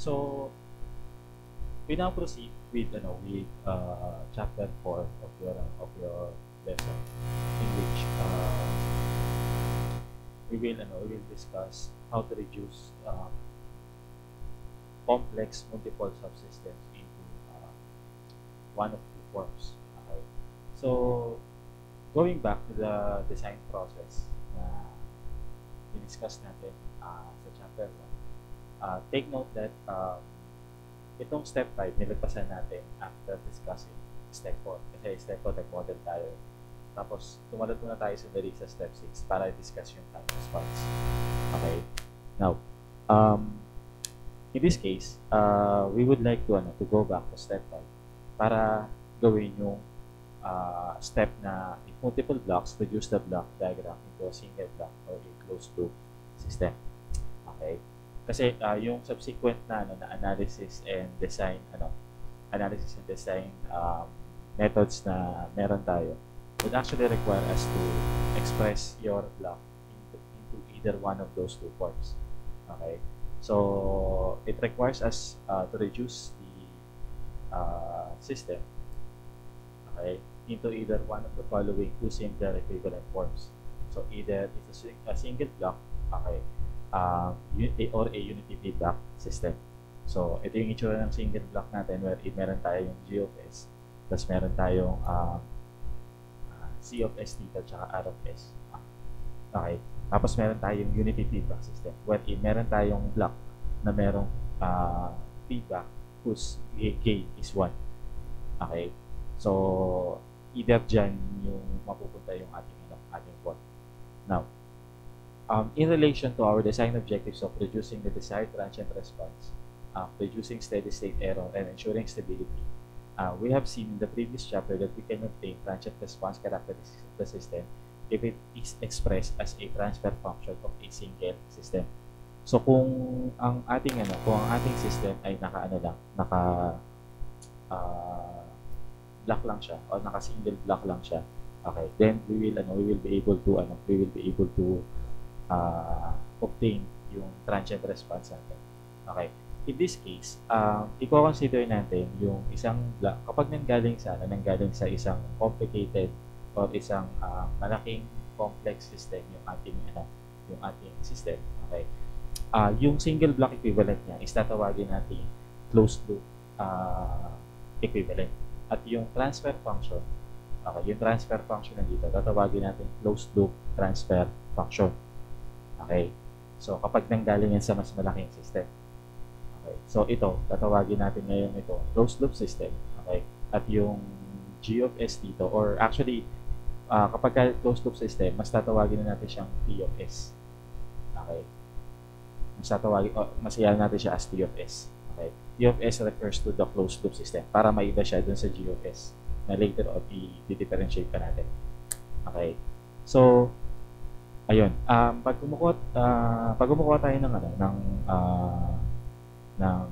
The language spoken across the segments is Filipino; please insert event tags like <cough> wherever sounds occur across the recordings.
So we now proceed with you know with uh, chapter four of your of your lesson, in which uh, we will you know, we will discuss how to reduce uh, complex multiple subsystems into uh, one of two forms. Okay. So going back to the design process we discussed that natin uh, sa chapter 1, uh, take note that uh, itong step 5 nilagpasan natin after discussing step 4 kasi step 4 nag-model tayo tapos tumalot muna tayo sa sandali sa step 6 para i-discuss yung time response okay now um, in this case uh, we would like to ano to go back to step 5 para gawin yung uh, step na in multiple blocks reduce the block diagram into a single block or a closed loop system okay kasi uh, yung subsequent na ano, na analysis and design ano analysis and design um, methods na meron tayo would actually require us to express your block into, into either one of those two forms okay so it requires us uh, to reduce the uh, system okay into either one of the following two single equivalent forms so either it's a, a single block okay uh, or a unity feedback system. So, ito yung itsura ng single block natin where it, meron tayo yung G of S, plus meron tayong uh, C of S theta tsaka R of S. Okay. Tapos meron tayong unity feedback system where it, meron tayong block na merong uh, feedback whose gain is 1. Okay. So, either dyan yung mapupunta yung ating, ano, ating point. Now, Um, in relation to our design objectives of reducing the desired transient response, uh, reducing steady-state error, and ensuring stability, uh, we have seen in the previous chapter that we can obtain transient response characteristics of the system if it is expressed as a transfer function of a single system. So kung ang ating ano, kung ang ating system ay naka ano lang, naka uh, block lang siya or naka single block lang siya. Okay, then we will ano, we will be able to ano, we will be able to uh, obtain yung transient response natin. Okay. In this case, uh, i-consider natin yung isang block. Kapag nanggaling sa, nanggaling sa isang complicated or isang uh, malaking complex system yung ating ano, yung ating system. Okay. Uh, yung single block equivalent niya is tatawagin natin closed loop uh, equivalent. At yung transfer function, okay, yung transfer function nandito, tatawagin natin closed loop transfer function. Okay. So, kapag nanggaling yan sa mas malaking system. Okay. So, ito, tatawagin natin ngayon ito, closed loop system. Okay. At yung G of S dito, or actually, uh, kapag closed loop system, mas tatawagin na natin siyang P of S. Okay. Mas tatawagin, oh, masayaan natin siya as P of S. Okay. P of S refers to the closed loop system para maiba siya dun sa G of S na later on i-differentiate pa natin. Okay. So, ayun, um, pag kumukuha, uh, pag kumukuha tayo ng, ano, ng, uh, ng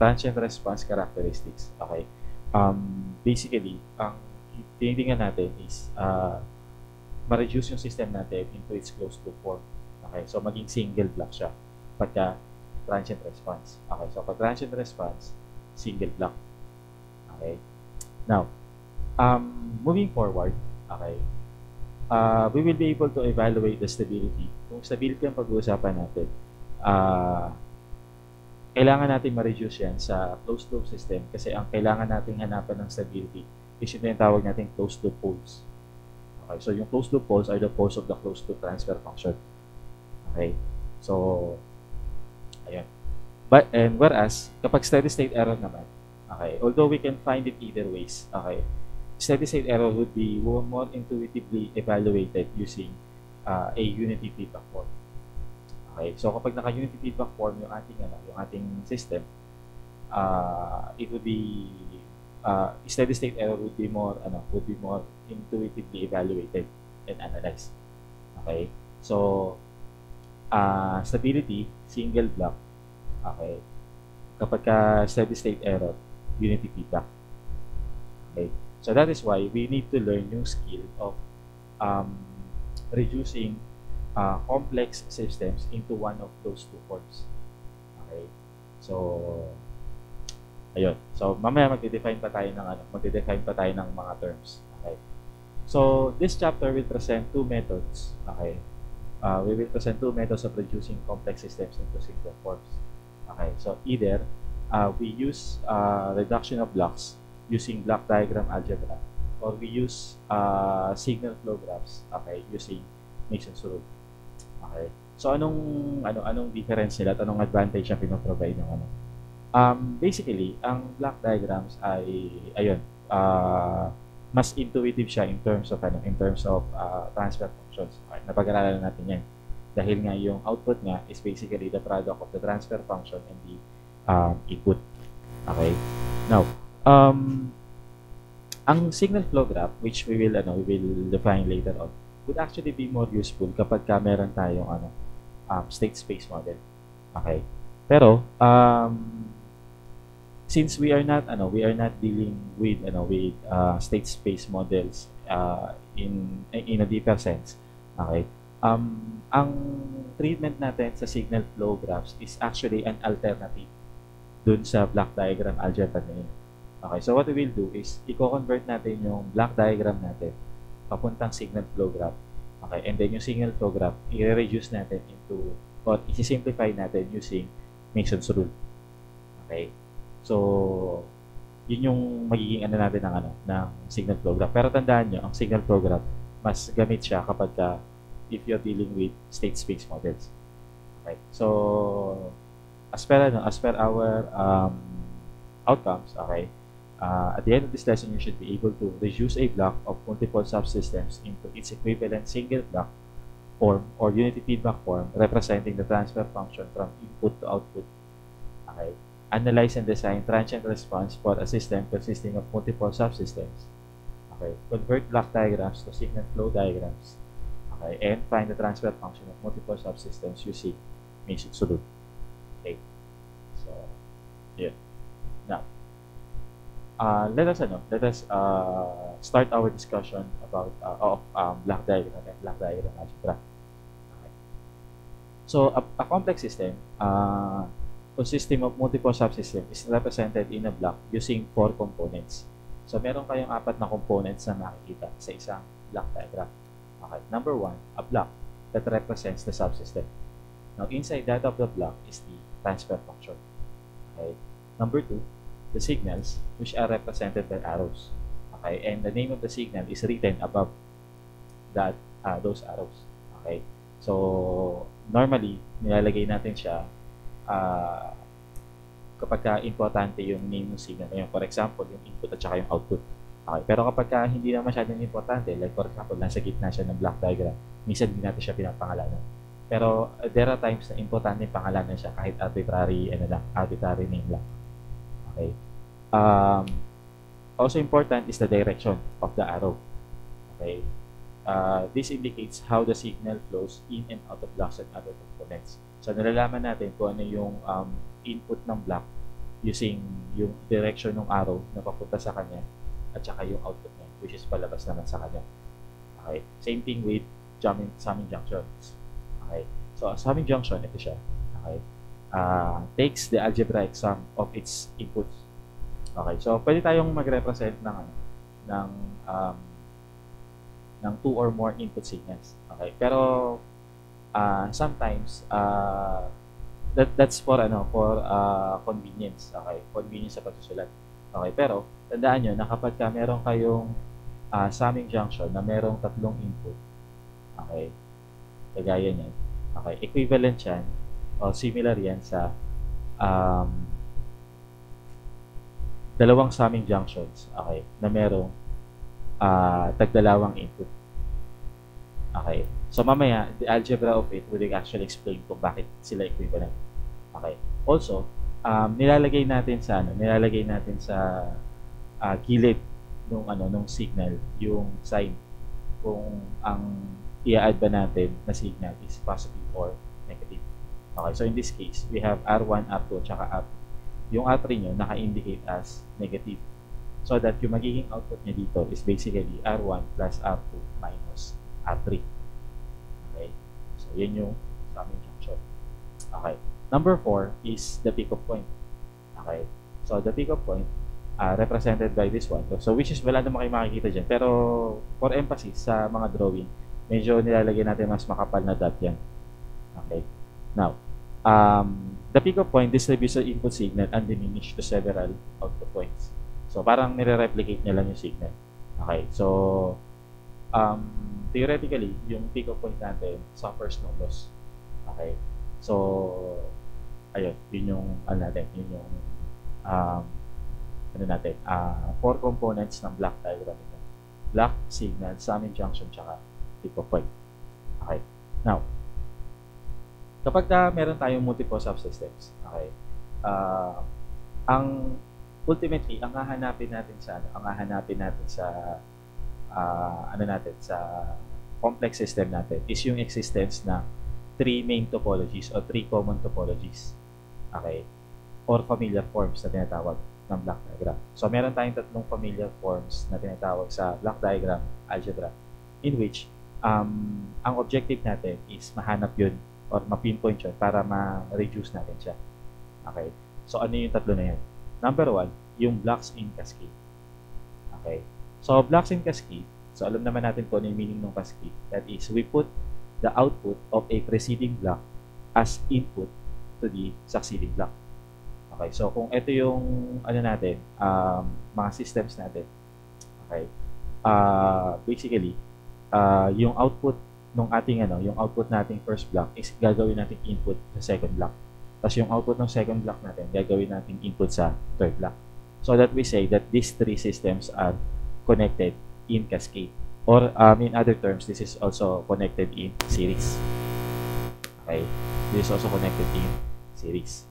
transient response characteristics, okay, um, basically, ang tinitingnan natin is, uh, ma-reduce yung system natin into its closed loop form. Okay, so maging single block siya pagka transient response. Okay, so pag transient response, single block. Okay. Now, um, moving forward, okay, uh, we will be able to evaluate the stability. Kung stability ang pag-uusapan natin, uh, kailangan natin ma-reduce yan sa closed loop system kasi ang kailangan nating hanapan ng stability is yung tawag natin closed loop poles. Okay, so yung closed loop poles are the poles of the closed loop transfer function. Okay, so, ayan. But, and whereas, kapag steady state error naman, okay, although we can find it either ways, okay, steady-state error would be more intuitively evaluated using uh, a unity feedback form. Okay, so kapag naka-unity feedback form yung ating, ano, yung ating system, uh, it would be uh, steady-state error would be more, ano, would be more intuitively evaluated and analyzed. Okay, so uh, stability, single block, okay, kapag ka steady-state error, unity feedback. Okay, So that is why we need to learn yung skill of um, reducing uh, complex systems into one of those two forms. Okay? So, ayun. So, mamaya magde-define pa tayo ng ano, magde-define pa tayo ng mga terms. Okay? So, this chapter will present two methods. Okay? Uh, we will present two methods of reducing complex systems into simple forms. Okay? So, either uh, we use uh, reduction of blocks using block diagram algebra or we use uh, signal flow graphs okay using Mason's rule okay so anong ano anong difference nila at anong advantage ang pinoprovide ng ano um basically ang block diagrams ay ayun uh, mas intuitive siya in terms of ano in terms of uh, transfer functions okay napag-aralan natin yan dahil nga yung output nga is basically the product of the transfer function and the uh, input okay now um, ang signal flow graph, which we will, ano, we will define later on, would actually be more useful kapag ka meron tayong ano, um, state space model. Okay. Pero, um, since we are not, ano, we are not dealing with, ano, with uh, state space models uh, in, in a deeper sense, okay, um, ang treatment natin sa signal flow graphs is actually an alternative dun sa block diagram algebra na yun. Okay, so what we will do is, i-convert natin yung block diagram natin papuntang signal flow graph. Okay, and then yung signal flow graph, i-reduce natin into, or i simplify natin using Mason's rule. Okay, so, yun yung magiging ano natin ng, ano, ng signal flow graph. Pero tandaan niyo, ang signal flow graph, mas gamit siya kapag ka, if you're dealing with state space models. Okay, so, as per, ano, as per our um, outcomes, okay, Uh, at the end of this lesson, you should be able to reduce a block of multiple subsystems into its equivalent single block form or unity feedback form representing the transfer function from input to output. Okay. Analyze and design transient response for a system consisting of multiple subsystems. Okay. Convert block diagrams to signal flow diagrams. Okay. And find the transfer function of multiple subsystems using Mixed Solution. Okay. So, yeah. Now, uh, let us ano, let us uh, start our discussion about uh, of um, block diagram and block diagram algebra. Okay. So a, a complex system, uh, a of multiple subsystems is represented in a block using four components. So meron kayong apat na components na nakikita sa isang block diagram. Okay. Number one, a block that represents the subsystem. Now inside that of the block is the transfer function. Okay. Number two, the signals which are represented by arrows. Okay, and the name of the signal is written above that uh, those arrows. Okay, so normally nilalagay natin siya uh, kapag ka importante yung name ng signal na yun. For example, yung input at saka yung output. Okay. Pero kapag ka hindi na masyadong importante, like for example, nasa gitna siya ng block diagram, minsan hindi natin siya pinapangalanan. Pero uh, there are times na importante yung pangalanan siya kahit arbitrary, ano lang, arbitrary name lang. Okay. Um, also important is the direction of the arrow. Okay. Uh, this indicates how the signal flows in and out of blocks and other components. So, nalalaman natin kung ano yung um, input ng block using yung direction ng arrow na papunta sa kanya at saka yung output niya, which is palabas naman sa kanya. Okay. Same thing with jamming, summing junctions. Okay. So, ang summing junction, ito siya. Okay uh, takes the algebra exam of its inputs. Okay, so pwede tayong mag-represent ng ano, ng um, ng two or more input signals. Okay, pero uh, sometimes uh, that that's for ano for uh, convenience. Okay, convenience sa pagsusulat. Okay, pero tandaan niyo na kapag ka meron kayong uh, summing junction na merong tatlong input. Okay. Kagaya niyan. Okay, equivalent 'yan o, similar yan sa um, dalawang summing junctions, okay, na merong uh, tagdalawang input. Okay. So mamaya, the algebra of it will actually explain kung bakit sila equivalent. Okay. Also, um, nilalagay natin sa ano, nilalagay natin sa uh, gilid nung ano, nung signal, yung sign kung ang i-add ba natin na signal is positive or Okay, so in this case, we have R1, R2, tsaka R2. Yung R3 nyo, naka-indicate as negative. So that yung magiging output nyo dito is basically R1 plus R2 minus R3. Okay? So, yun yung summing junction. Okay. Number 4 is the pickup point. Okay? So, the pickup point uh, represented by this one. So, which is wala naman kayo makikita dyan. Pero, for emphasis sa mga drawing, medyo nilalagay natin mas makapal na dot yan. Okay? Now, um, the pico point distributes the input signal and diminish to several output points. So, parang nire-replicate niya lang yung signal. Okay, so, um, theoretically, yung pico point natin suffers no loss. Okay, so, ayun, yun yung, ano natin, yun yung, um, ano natin, uh, four components ng block diagram ito. Block, signal, sum junction, tsaka pico point. Okay, now, Kapag ka meron tayong multiple subsystems, okay, uh, ang ultimately, ang hahanapin natin sa ano, ang hahanapin natin sa uh, ano natin sa complex system natin is yung existence na three main topologies or three common topologies. Okay? Or familiar forms na tinatawag ng block diagram. So, meron tayong tatlong familiar forms na tinatawag sa block diagram algebra in which um, ang objective natin is mahanap yun or ma-pinpoint siya para ma-reduce natin siya. Okay? So, ano yung tatlo na yan? Number one, yung blocks in cascade. Okay? So, blocks in cascade, so alam naman natin kung ano yung meaning ng cascade. That is, we put the output of a preceding block as input to the succeeding block. Okay, so kung ito yung ano natin, um, mga systems natin. Okay. Uh, basically, uh, yung output nung ating ano, yung output nating first block is gagawin nating input sa second block. Tapos yung output ng second block natin, gagawin nating input sa third block. So that we say that these three systems are connected in cascade. Or um, in other terms, this is also connected in series. Okay? This is also connected in series.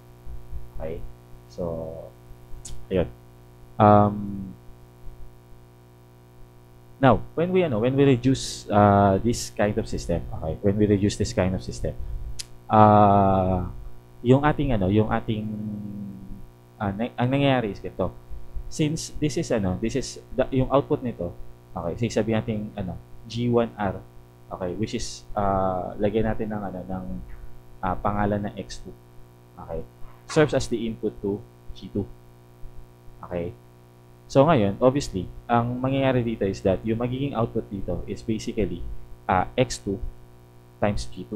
Okay? So, ayun. Um, Now, when we ano, when we reduce uh, this kind of system, okay, when we reduce this kind of system, uh, yung ating ano, yung ating uh, na- ang nangyayari is ito. Since this is ano, this is the, yung output nito, okay, say sabi natin ano, G1R, okay, which is uh, lagyan natin ng ano ng uh, pangalan ng X2. Okay. Serves as the input to G2. Okay. So ngayon, obviously, ang mangyayari dito is that yung magiging output dito is basically uh, ah, x2 times g2.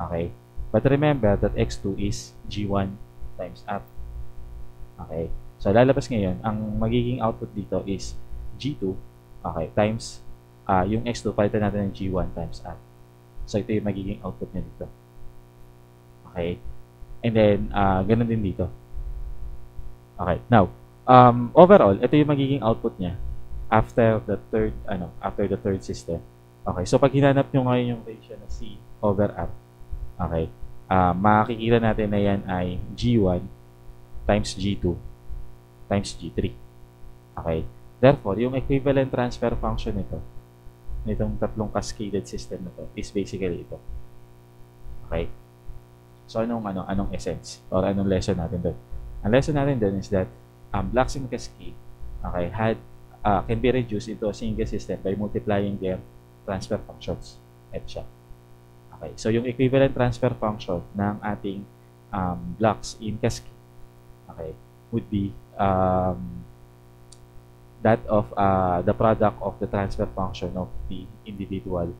Okay? But remember that x2 is g1 times up. Okay? So lalabas ngayon, ang magiging output dito is g2 okay, times uh, yung x2 palitan natin ng g1 times up. So ito yung magiging output niya dito. Okay? And then, uh, ganun din dito. Okay. Now, um, overall, ito yung magiging output niya after the third, ano, after the third system. Okay, so pag hinanap nyo ngayon yung ratio na C over R, okay, uh, makikita natin na yan ay G1 times G2 times G3. Okay, therefore, yung equivalent transfer function nito, nitong tatlong cascaded system na to, is basically ito. Okay? So, anong, ano, anong essence? Or anong lesson natin doon? Ang lesson natin doon is that um, black Kaski okay, had, uh, can be reduced into a single system by multiplying their transfer functions. ETSA. Okay, so yung equivalent transfer function ng ating um, blocks in Kaski okay, would be um, that of uh, the product of the transfer function of the individual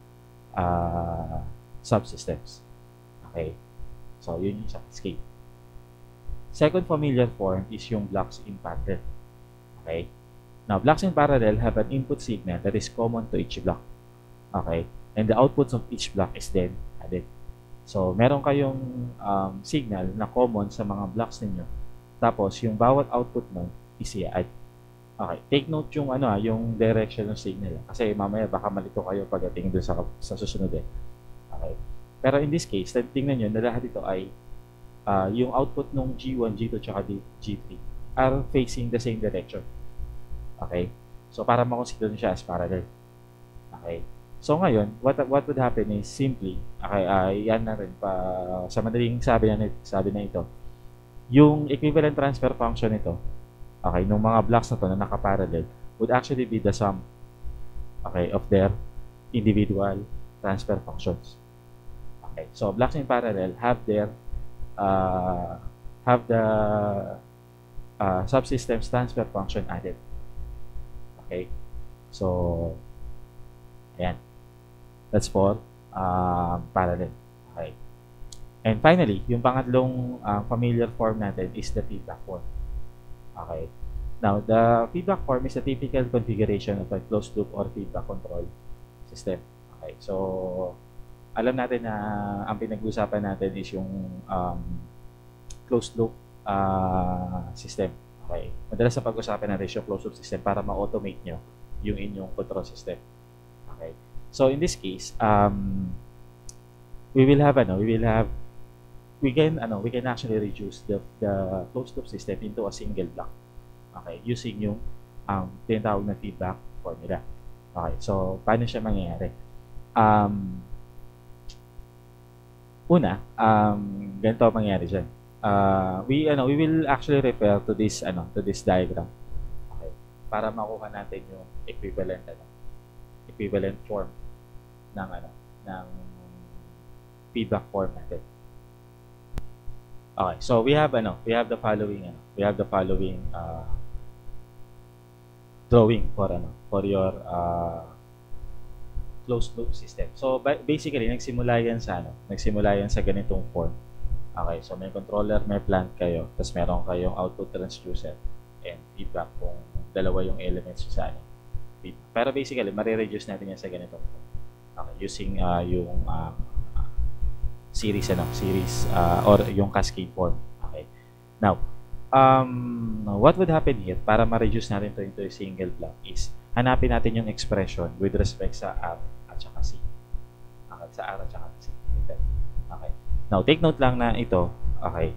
uh, subsystems. Okay. So, yun yung sa Second familiar form is yung blocks in parallel. Okay? Now, blocks in parallel have an input signal that is common to each block. Okay? And the outputs of each block is then added. So, meron kayong um, signal na common sa mga blocks ninyo. Tapos, yung bawat output nun is i-add. Okay, take note yung ano ah, yung direction ng signal. Kasi mamaya baka malito kayo pagdating doon sa, sa susunod eh. Okay. Pero in this case, tingnan nyo na lahat ito ay uh, yung output ng G1, G2, tsaka G3 are facing the same direction. Okay? So, para makonsider nyo siya as parallel. Okay? So, ngayon, what, what would happen is simply, okay, uh, yan na rin pa, uh, sa madaling sabi na, sabi na ito, yung equivalent transfer function nito, okay, nung mga blocks na to na nakaparallel, would actually be the sum, okay, of their individual transfer functions. Okay, so blocks in parallel have their uh, have the uh, subsystems transfer function added. Okay? So, ayan. That's for uh, um, parallel. Okay. And finally, yung pangatlong uh, familiar form natin is the feedback form. Okay. Now, the feedback form is a typical configuration of a closed loop or feedback control system. Okay. So, alam natin na ang pinag-uusapan natin is yung um, closed loop uh, system. Okay. Madalas sa pag uusapan natin is yung closed loop system para ma-automate nyo yung inyong control system. Okay. So in this case, um, we will have ano, we will have we can ano, we can actually reduce the the closed loop system into a single block. Okay, using yung um, tinatawag na feedback formula. Okay, so paano siya mangyayari? Um, una, um, ganito ang diyan Uh, we, ano, we will actually refer to this, ano, to this diagram. Okay. Para makuha natin yung equivalent, ano, equivalent form ng, ano, ng feedback form natin. Okay, so we have, ano, we have the following, ano, we have the following, uh, drawing for, ano, for your, uh, closed loop system. So basically, nagsimula yan sa ano? Nagsimula yan sa ganitong form. Okay, so may controller, may plant kayo, tapos meron kayong output transducer and feedback kung dalawa yung elements sa ano. Pero basically, mare-reduce natin yan sa ganitong form. Okay, using uh, yung uh, series, ano, series uh, or yung cascade form. Okay. Now, um, what would happen here para ma-reduce natin to into a single block is hanapin natin yung expression with respect sa app sa R at saka Okay. Now, take note lang na ito. Okay.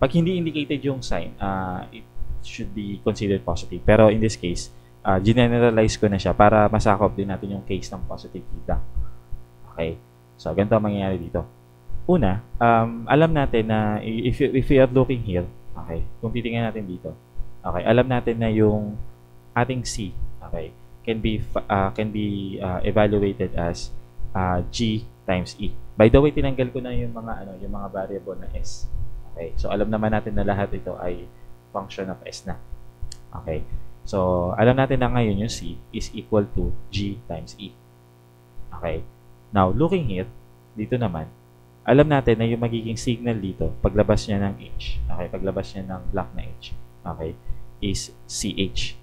Pag hindi indicated yung sign, uh, it should be considered positive. Pero in this case, uh, generalize ko na siya para masakop din natin yung case ng positive feedback. Okay. So, ganito ang mangyayari dito. Una, um, alam natin na if, you, if we are looking here, okay, kung titingnan natin dito, okay, alam natin na yung ating C, okay, can be uh, can be uh, evaluated as uh, G times E. By the way, tinanggal ko na yung mga ano, yung mga variable na S. Okay. So alam naman natin na lahat ito ay function of S na. Okay. So alam natin na ngayon yung C is equal to G times E. Okay. Now, looking here, dito naman, alam natin na yung magiging signal dito, paglabas niya ng H, okay, paglabas niya ng block na H, okay, is CH.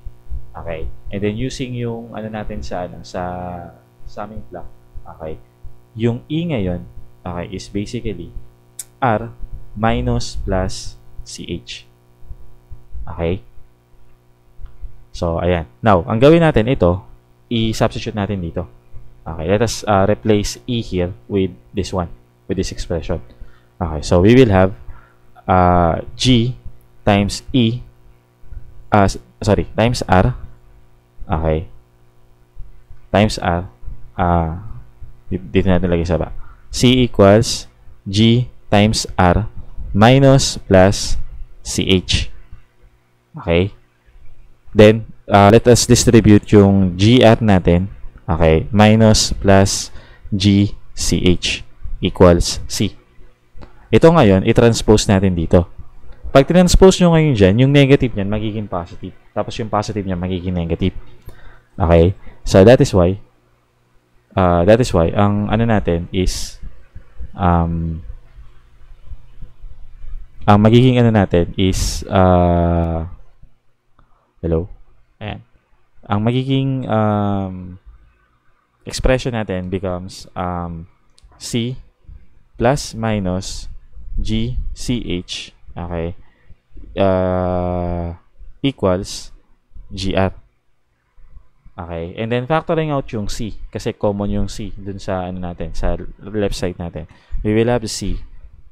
Okay. And then using yung ano natin sa ano sa summing block, okay, yung E ngayon, okay, is basically R minus plus CH. Okay? So, ayan. Now, ang gawin natin ito, i-substitute natin dito. Okay, let us uh, replace E here with this one, with this expression. Okay, so we will have uh, G times E, uh, sorry, times R, okay, times R, uh, dito natin lagay sa ba. C equals G times R minus plus CH. Okay? Then, uh, let us distribute yung GR natin. Okay? Minus plus GCH equals C. Ito ngayon, i-transpose natin dito. Pag transpose nyo ngayon dyan, yung negative niyan magiging positive. Tapos yung positive niyan magiging negative. Okay? So, that is why uh, that is why ang ano natin is um, ang magiging ano natin is uh, hello ayan ang magiging um, expression natin becomes um, C plus minus G CH okay uh, equals G at Okay? And then factoring out yung C kasi common yung C dun sa ano natin, sa left side natin. We will have C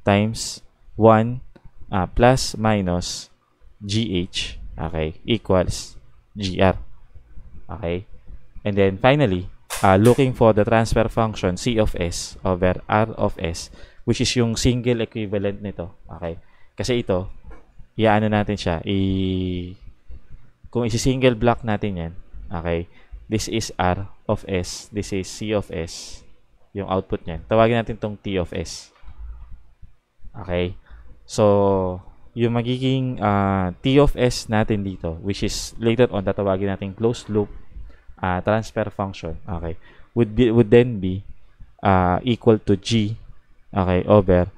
times 1 uh, ah, plus minus GH, okay, equals GR. Okay? And then finally, uh, looking for the transfer function C of S over R of S which is yung single equivalent nito. Okay? Kasi ito, iaano natin siya, i kung isi-single block natin 'yan, Okay? This is R of S. This is C of S. Yung output niyan. Tawagin natin tong T of S. Okay? So, yung magiging uh, T of S natin dito, which is later on, tatawagin natin closed loop uh, transfer function. Okay? Would, be, would then be uh, equal to G okay, over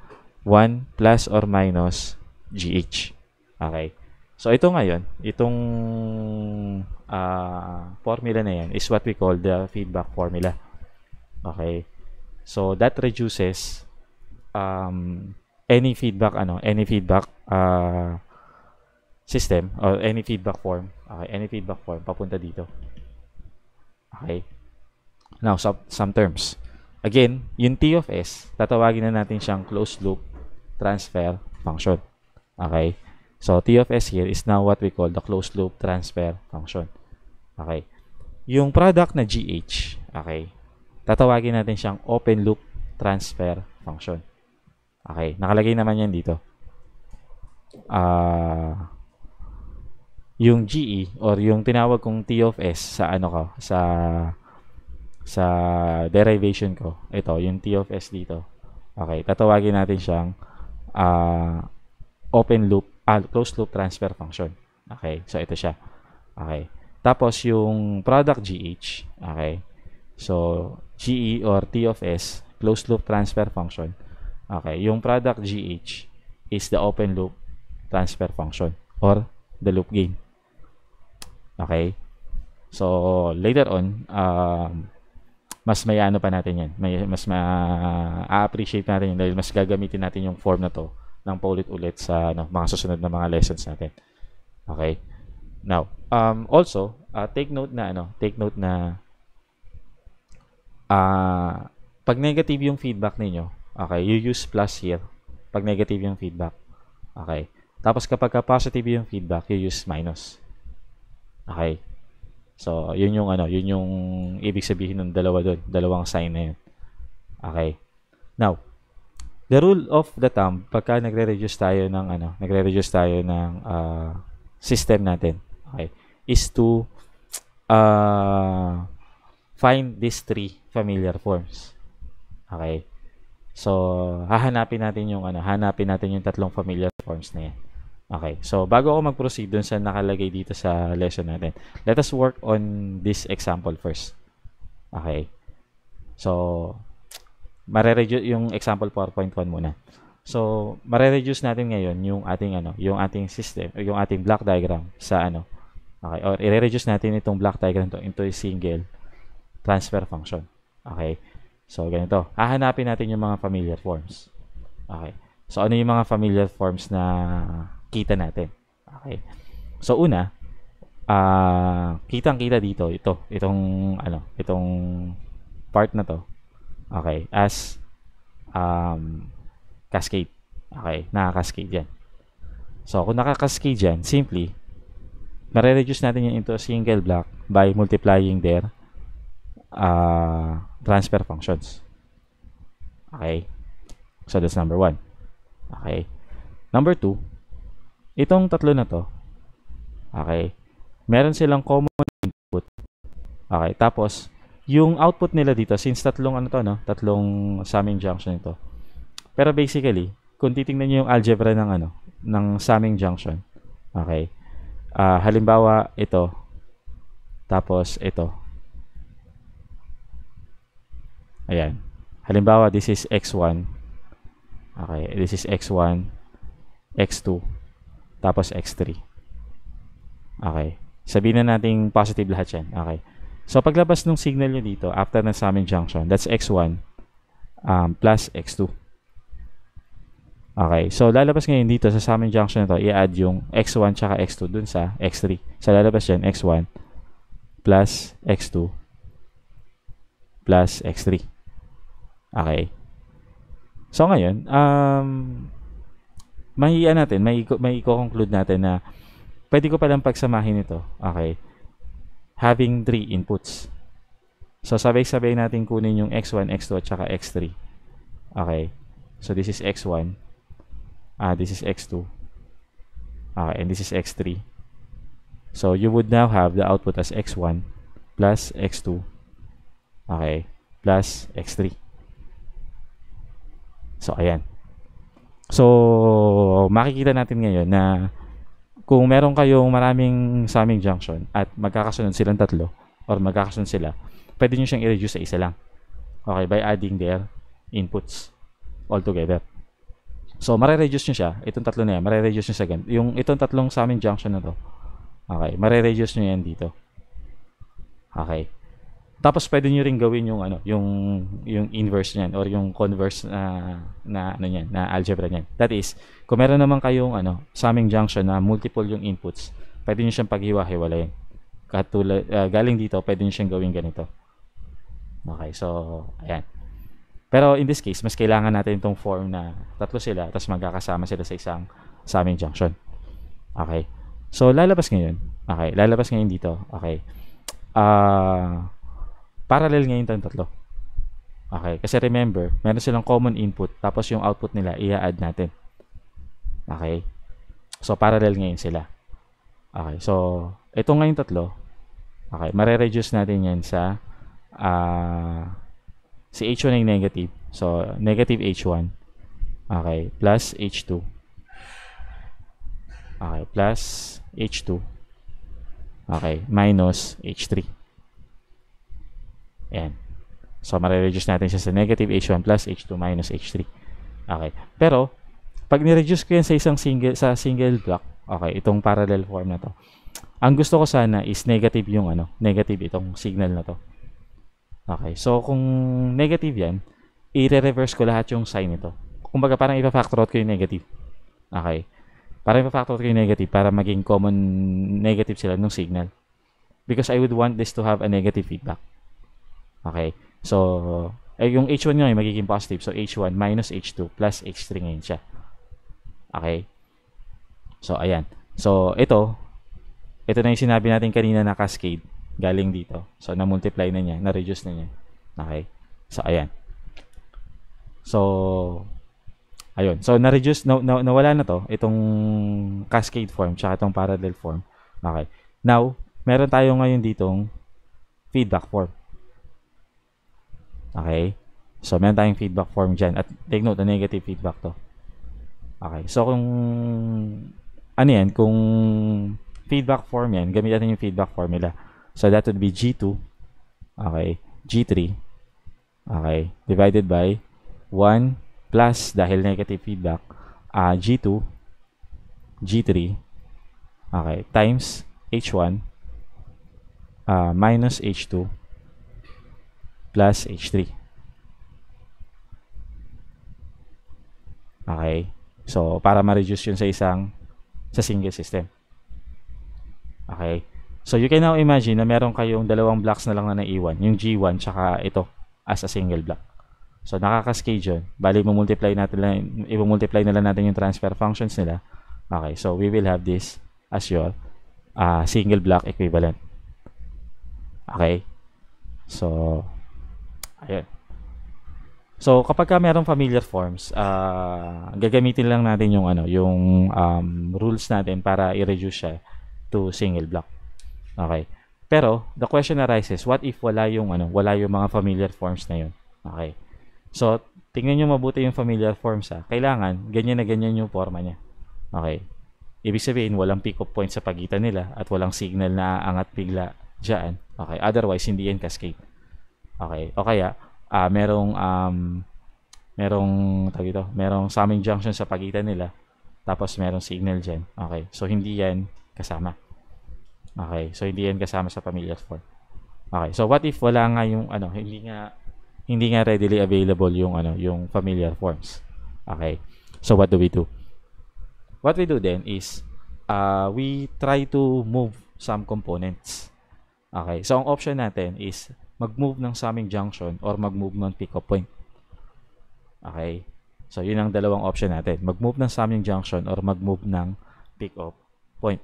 1 plus or minus GH. Okay? So ito ngayon, itong uh, formula na yan is what we call the feedback formula. Okay. So that reduces um, any feedback ano, any feedback uh, system or any feedback form, okay, any feedback form papunta dito. Okay. Now some some terms. Again, yung T of S, tatawagin na natin siyang closed loop transfer function. Okay? So, T of S here is now what we call the closed loop transfer function. Okay. Yung product na GH, okay, tatawagin natin siyang open loop transfer function. Okay. Nakalagay naman yan dito. Uh, yung GE or yung tinawag kong T of S sa ano ko, sa sa derivation ko. Ito, yung T of S dito. Okay, tatawagin natin siyang uh, open loop ah, closed loop transfer function. Okay, so ito siya. Okay. Tapos yung product GH, okay. So GE or T of S, closed loop transfer function. Okay, yung product GH is the open loop transfer function or the loop gain. Okay? So later on, um, mas may ano pa natin yan. May, mas ma-appreciate natin yan dahil mas gagamitin natin yung form na to ng paulit-ulit sa ano, mga susunod na mga lessons natin. Okay? Now, um, also, uh, take note na ano, take note na uh, pag negative yung feedback ninyo, okay, you use plus here pag negative yung feedback. Okay? Tapos kapag positive yung feedback, you use minus. Okay? So, yun yung ano, yun yung ibig sabihin ng dalawa doon, dalawang sign na yun. Okay? Now, the rule of the thumb, pagka nagre-reduce tayo ng, ano, nagre-reduce tayo ng uh, system natin, okay, is to uh, find these three familiar forms. Okay? So, hahanapin natin yung, ano, hanapin natin yung tatlong familiar forms na yan. Okay, so bago ako mag-proceed dun sa nakalagay dito sa lesson natin, let us work on this example first. Okay. So, mare-reduce yung example 4.1 muna. So, mare-reduce natin ngayon yung ating ano, yung ating system, yung ating block diagram sa ano. Okay, or i-reduce natin itong block diagram to into a single transfer function. Okay. So, ganito. Hahanapin natin yung mga familiar forms. Okay. So, ano yung mga familiar forms na kita natin? Okay. So, una, ah uh, kitang-kita dito ito, itong ano, itong part na to Okay, as um, cascade. Okay, nakakascade yan. So, kung nakakascade yan, simply, nare-reduce natin yan into a single block by multiplying their uh, transfer functions. Okay? So, that's number one. Okay? Number two, itong tatlo na to, okay, meron silang common input. Okay, tapos, yung output nila dito, since tatlong ano to, no? Tatlong summing junction ito. Pero basically, kung titingnan niyo yung algebra ng ano, ng summing junction. Okay. Uh, halimbawa, ito. Tapos, ito. Ayan. Halimbawa, this is x1. Okay. This is x1, x2, tapos x3. Okay. Sabihin na nating positive lahat yan. Okay. So, paglabas ng signal nyo dito, after ng summing junction, that's X1 um, plus X2. Okay. So, lalabas ngayon dito sa summing junction na i-add yung X1 tsaka X2 dun sa X3. So, lalabas yan, X1 plus X2 plus X3. Okay. So, ngayon, um, mahiya ano natin, may, may i-conclude natin na pwede ko palang pagsamahin ito. Okay having three inputs. So, sabay-sabay natin kunin yung x1, x2, at saka x3. Okay. So, this is x1. Ah, this is x2. Okay, and this is x3. So, you would now have the output as x1 plus x2. Okay. Plus x3. So, ayan. So, makikita natin ngayon na kung meron kayong maraming summing junction at magkakasunod silang tatlo or magkakasunod sila, pwede nyo siyang i-reduce sa isa lang. Okay, by adding their inputs altogether. So, mare-reduce nyo siya. Itong tatlo na yan, mare-reduce nyo sa ganito. Yung itong tatlong summing junction na to, okay, mare-reduce nyo yan dito. Okay. Tapos pwede niyo ring gawin yung ano, yung yung inverse niyan or yung converse na na ano niyan, na algebra niyan. That is, kung meron naman kayong ano, summing junction na multiple yung inputs, pwede niyo siyang paghiwa-hiwalayin. Katulad uh, galing dito, pwede niyo siyang gawin ganito. Okay, so ayan. Pero in this case, mas kailangan natin itong form na tatlo sila tapos magkakasama sila sa isang summing junction. Okay. So lalabas ngayon. Okay, lalabas ngayon dito. Okay. Ah uh, Parallel ngayon tayong tatlo. Okay, kasi remember, meron silang common input, tapos yung output nila, i-add natin. Okay? So, parallel ngayon sila. Okay, so, ito ngayon tatlo, okay, mare-reduce natin yan sa uh, si H1 ay negative. So, negative H1. Okay, plus H2. Okay, plus H2. Okay, minus H3. Ayan. So, marireduce natin siya sa negative H1 plus, H2 minus, H3. Okay. Pero, pag ni-reduce ko yan sa isang single, sa single block, okay, itong parallel form na to. Ang gusto ko sana is negative yung ano, negative itong signal na to. Okay. So, kung negative yan, i-reverse ko lahat yung sign nito. Kumbaga, parang ipa-factor out ko yung negative. Okay. Parang ipa-factor out ko yung negative para maging common negative sila ng signal. Because I would want this to have a negative feedback. Okay? So, eh, yung H1 ngayon magiging positive. So, H1 minus H2 plus H3 ngayon siya. Okay? So, ayan. So, ito, ito na yung sinabi natin kanina na cascade galing dito. So, na-multiply na niya, na-reduce na niya. Okay? So, ayan. So, ayun. So, na-reduce, na, na, nawala na to, itong cascade form, tsaka itong parallel form. Okay. Now, meron tayo ngayon ditong feedback form. Okay? So, meron tayong feedback form dyan. At take note, negative feedback to. Okay. So, kung ano yan, kung feedback form yan, gamitin natin yung feedback formula. So, that would be G2. Okay. G3. Okay. Divided by 1 plus, dahil negative feedback, uh, G2, G3, okay, times H1 uh, ah, minus H2 plus H3. Okay? So, para ma-reduce yun sa isang, sa single system. Okay? So, you can now imagine na meron kayong dalawang blocks na lang na naiwan. Yung G1 tsaka ito as a single block. So, nakakascade yun. Bali, multiply natin lang, i-multiply na lang natin yung transfer functions nila. Okay, so we will have this as your uh, single block equivalent. Okay? So, Ayun. So, kapag ka mayroong familiar forms, uh, gagamitin lang natin yung, ano, yung um, rules natin para i-reduce siya to single block. Okay. Pero, the question arises, what if wala yung, ano, wala yung mga familiar forms na yun? Okay. So, tingnan nyo mabuti yung familiar forms ha. Ah. Kailangan, ganyan na ganyan yung forma niya. Okay. Ibig sabihin, walang pick-up point sa pagitan nila at walang signal na angat bigla dyan. Okay. Otherwise, hindi yan cascade. Okay. O kaya, uh, merong, um, merong, tawag ito, merong summing junction sa pagitan nila. Tapos, merong signal dyan. Okay. So, hindi yan kasama. Okay. So, hindi yan kasama sa familiar form. Okay. So, what if wala nga yung, ano, hindi nga, hindi nga readily available yung, ano, yung familiar forms. Okay. So, what do we do? What we do then is, uh, we try to move some components. Okay. So, ang option natin is mag-move ng summing junction or mag-move ng pick-up point. Okay? So, yun ang dalawang option natin. Mag-move ng summing junction or mag-move ng pick-up point.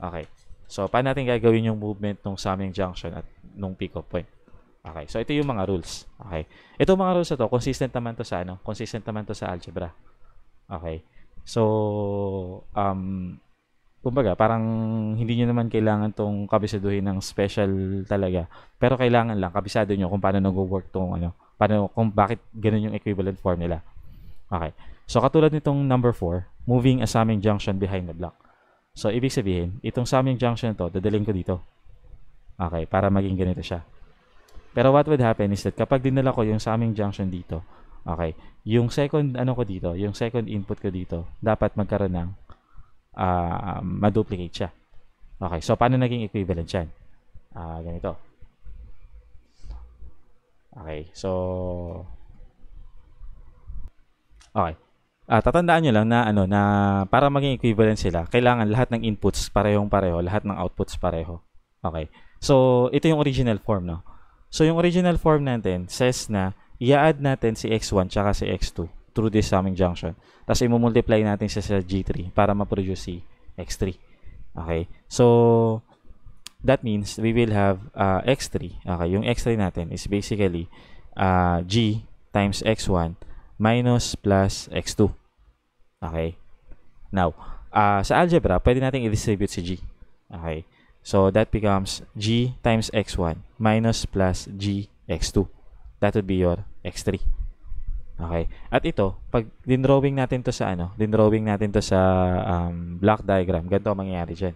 Okay. So, paano natin gagawin yung movement ng summing junction at nung pick-up point? Okay. So, ito yung mga rules. Okay. Ito mga rules na to, consistent naman to sa ano? Consistent naman to sa algebra. Okay. So, um, kumbaga, parang hindi nyo naman kailangan tong kabisaduhin ng special talaga. Pero kailangan lang, kabisado nyo kung paano nag-work tong ano, paano, kung bakit ganun yung equivalent form nila. Okay. So, katulad nitong number 4, moving a summing junction behind the block. So, ibig sabihin, itong summing junction to, dadaling ko dito. Okay, para maging ganito siya. Pero what would happen is that kapag dinala ko yung summing junction dito, okay, yung second ano ko dito, yung second input ko dito, dapat magkaroon ng uh, ma-duplicate siya. Okay, so paano naging equivalent yan? Uh, ganito. Okay, so... Okay. Uh, tatandaan nyo lang na ano na para maging equivalent sila, kailangan lahat ng inputs parehong pareho, lahat ng outputs pareho. Okay. So, ito yung original form, no? So, yung original form natin says na i-add natin si x1 tsaka si x2 through this summing junction. Tapos i-multiply natin siya sa G3 para ma-produce si X3. Okay? So, that means we will have uh, X3. Okay, yung X3 natin is basically uh, G times X1 minus plus X2. Okay? Now, uh, sa algebra, pwede natin i-distribute si G. Okay? So, that becomes G times X1 minus plus G X2. That would be your X3. Okay. At ito, pag dinrawing natin to sa ano, dinrawing natin to sa um, block diagram, ganito ang mangyayari dyan.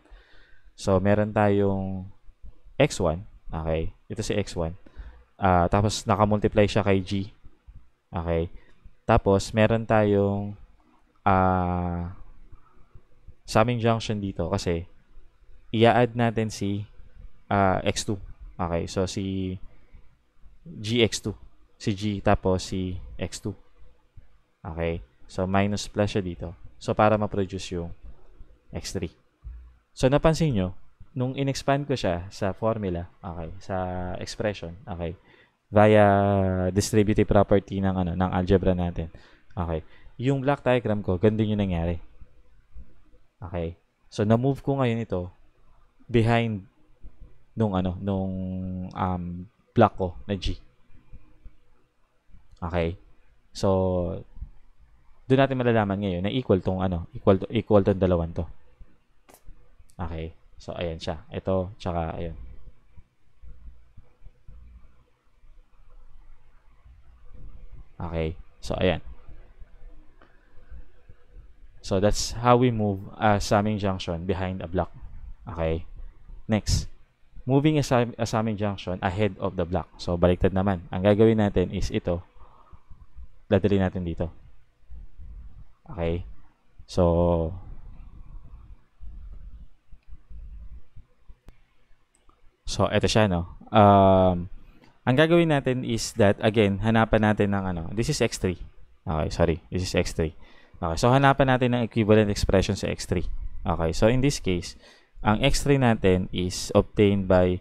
So, meron tayong x1. Okay. Ito si x1. Uh, ah, tapos, nakamultiply siya kay g. Okay. Tapos, meron tayong uh, summing junction dito kasi ia add natin si uh, ah, x2. Okay. So, si gx2. Si g tapos si x2. Okay? So, minus plus siya dito. So, para ma-produce yung x3. So, napansin nyo, nung in-expand ko siya sa formula, okay, sa expression, okay, via distributive property ng ano ng algebra natin. Okay. Yung block diagram ko, ganun din yung nangyari. Okay. So na-move ko ngayon ito behind nung ano nung um block ko na G. Okay. So, doon natin malalaman ngayon na equal tong ano, equal to, equal tong dalawan to. Okay. So, ayan siya. Ito, tsaka ayan. Okay. So, ayan. So, that's how we move uh, a summing junction behind a block. Okay. Next. Moving a, a summing junction ahead of the block. So, baliktad naman. Ang gagawin natin is ito dadali natin dito. Okay? So, So, ito siya, no? Um, ang gagawin natin is that, again, hanapan natin ng ano. This is x3. Okay, sorry. This is x3. Okay, so hanapan natin ng equivalent expression sa x3. Okay, so in this case, ang x3 natin is obtained by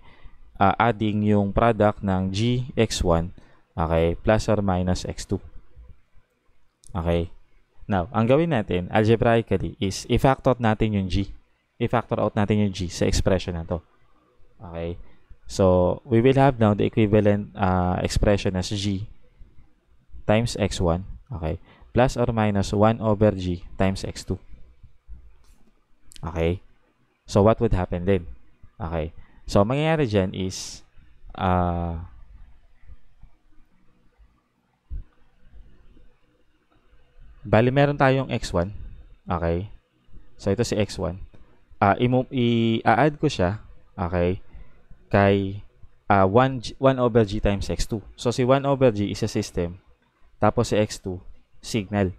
uh, adding yung product ng gx1 okay, plus or minus x2. Okay? Now, ang gawin natin, algebraically, is i-factor out natin yung g. I-factor out natin yung g sa expression na to. Okay? So, we will have now the equivalent uh, expression as g times x1, okay, plus or minus 1 over g times x2. Okay? So, what would happen then? Okay. So, mangyayari dyan is, uh, Bali, meron tayong X1. Okay? So, ito si X1. Uh, ah, I-add ko siya, okay, kay uh, 1, 1 over G times X2. So, si 1 over G is a system, tapos si X2, signal.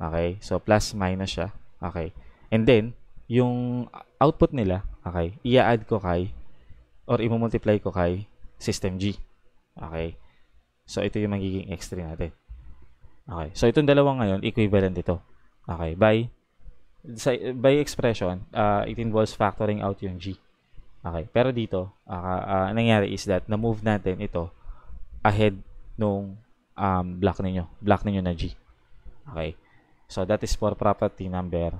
Okay? So, plus minus siya. Okay? And then, yung output nila, okay, i-add ko kay or i-multiply ko kay system G. Okay? So, ito yung magiging X3 natin. Okay. So, itong dalawa ngayon, equivalent ito. Okay. By, by expression, uh, it involves factoring out yung G. Okay. Pero dito, uh, uh, nangyari is that, na-move natin ito ahead nung um, block ninyo. Block ninyo na G. Okay. So, that is for property number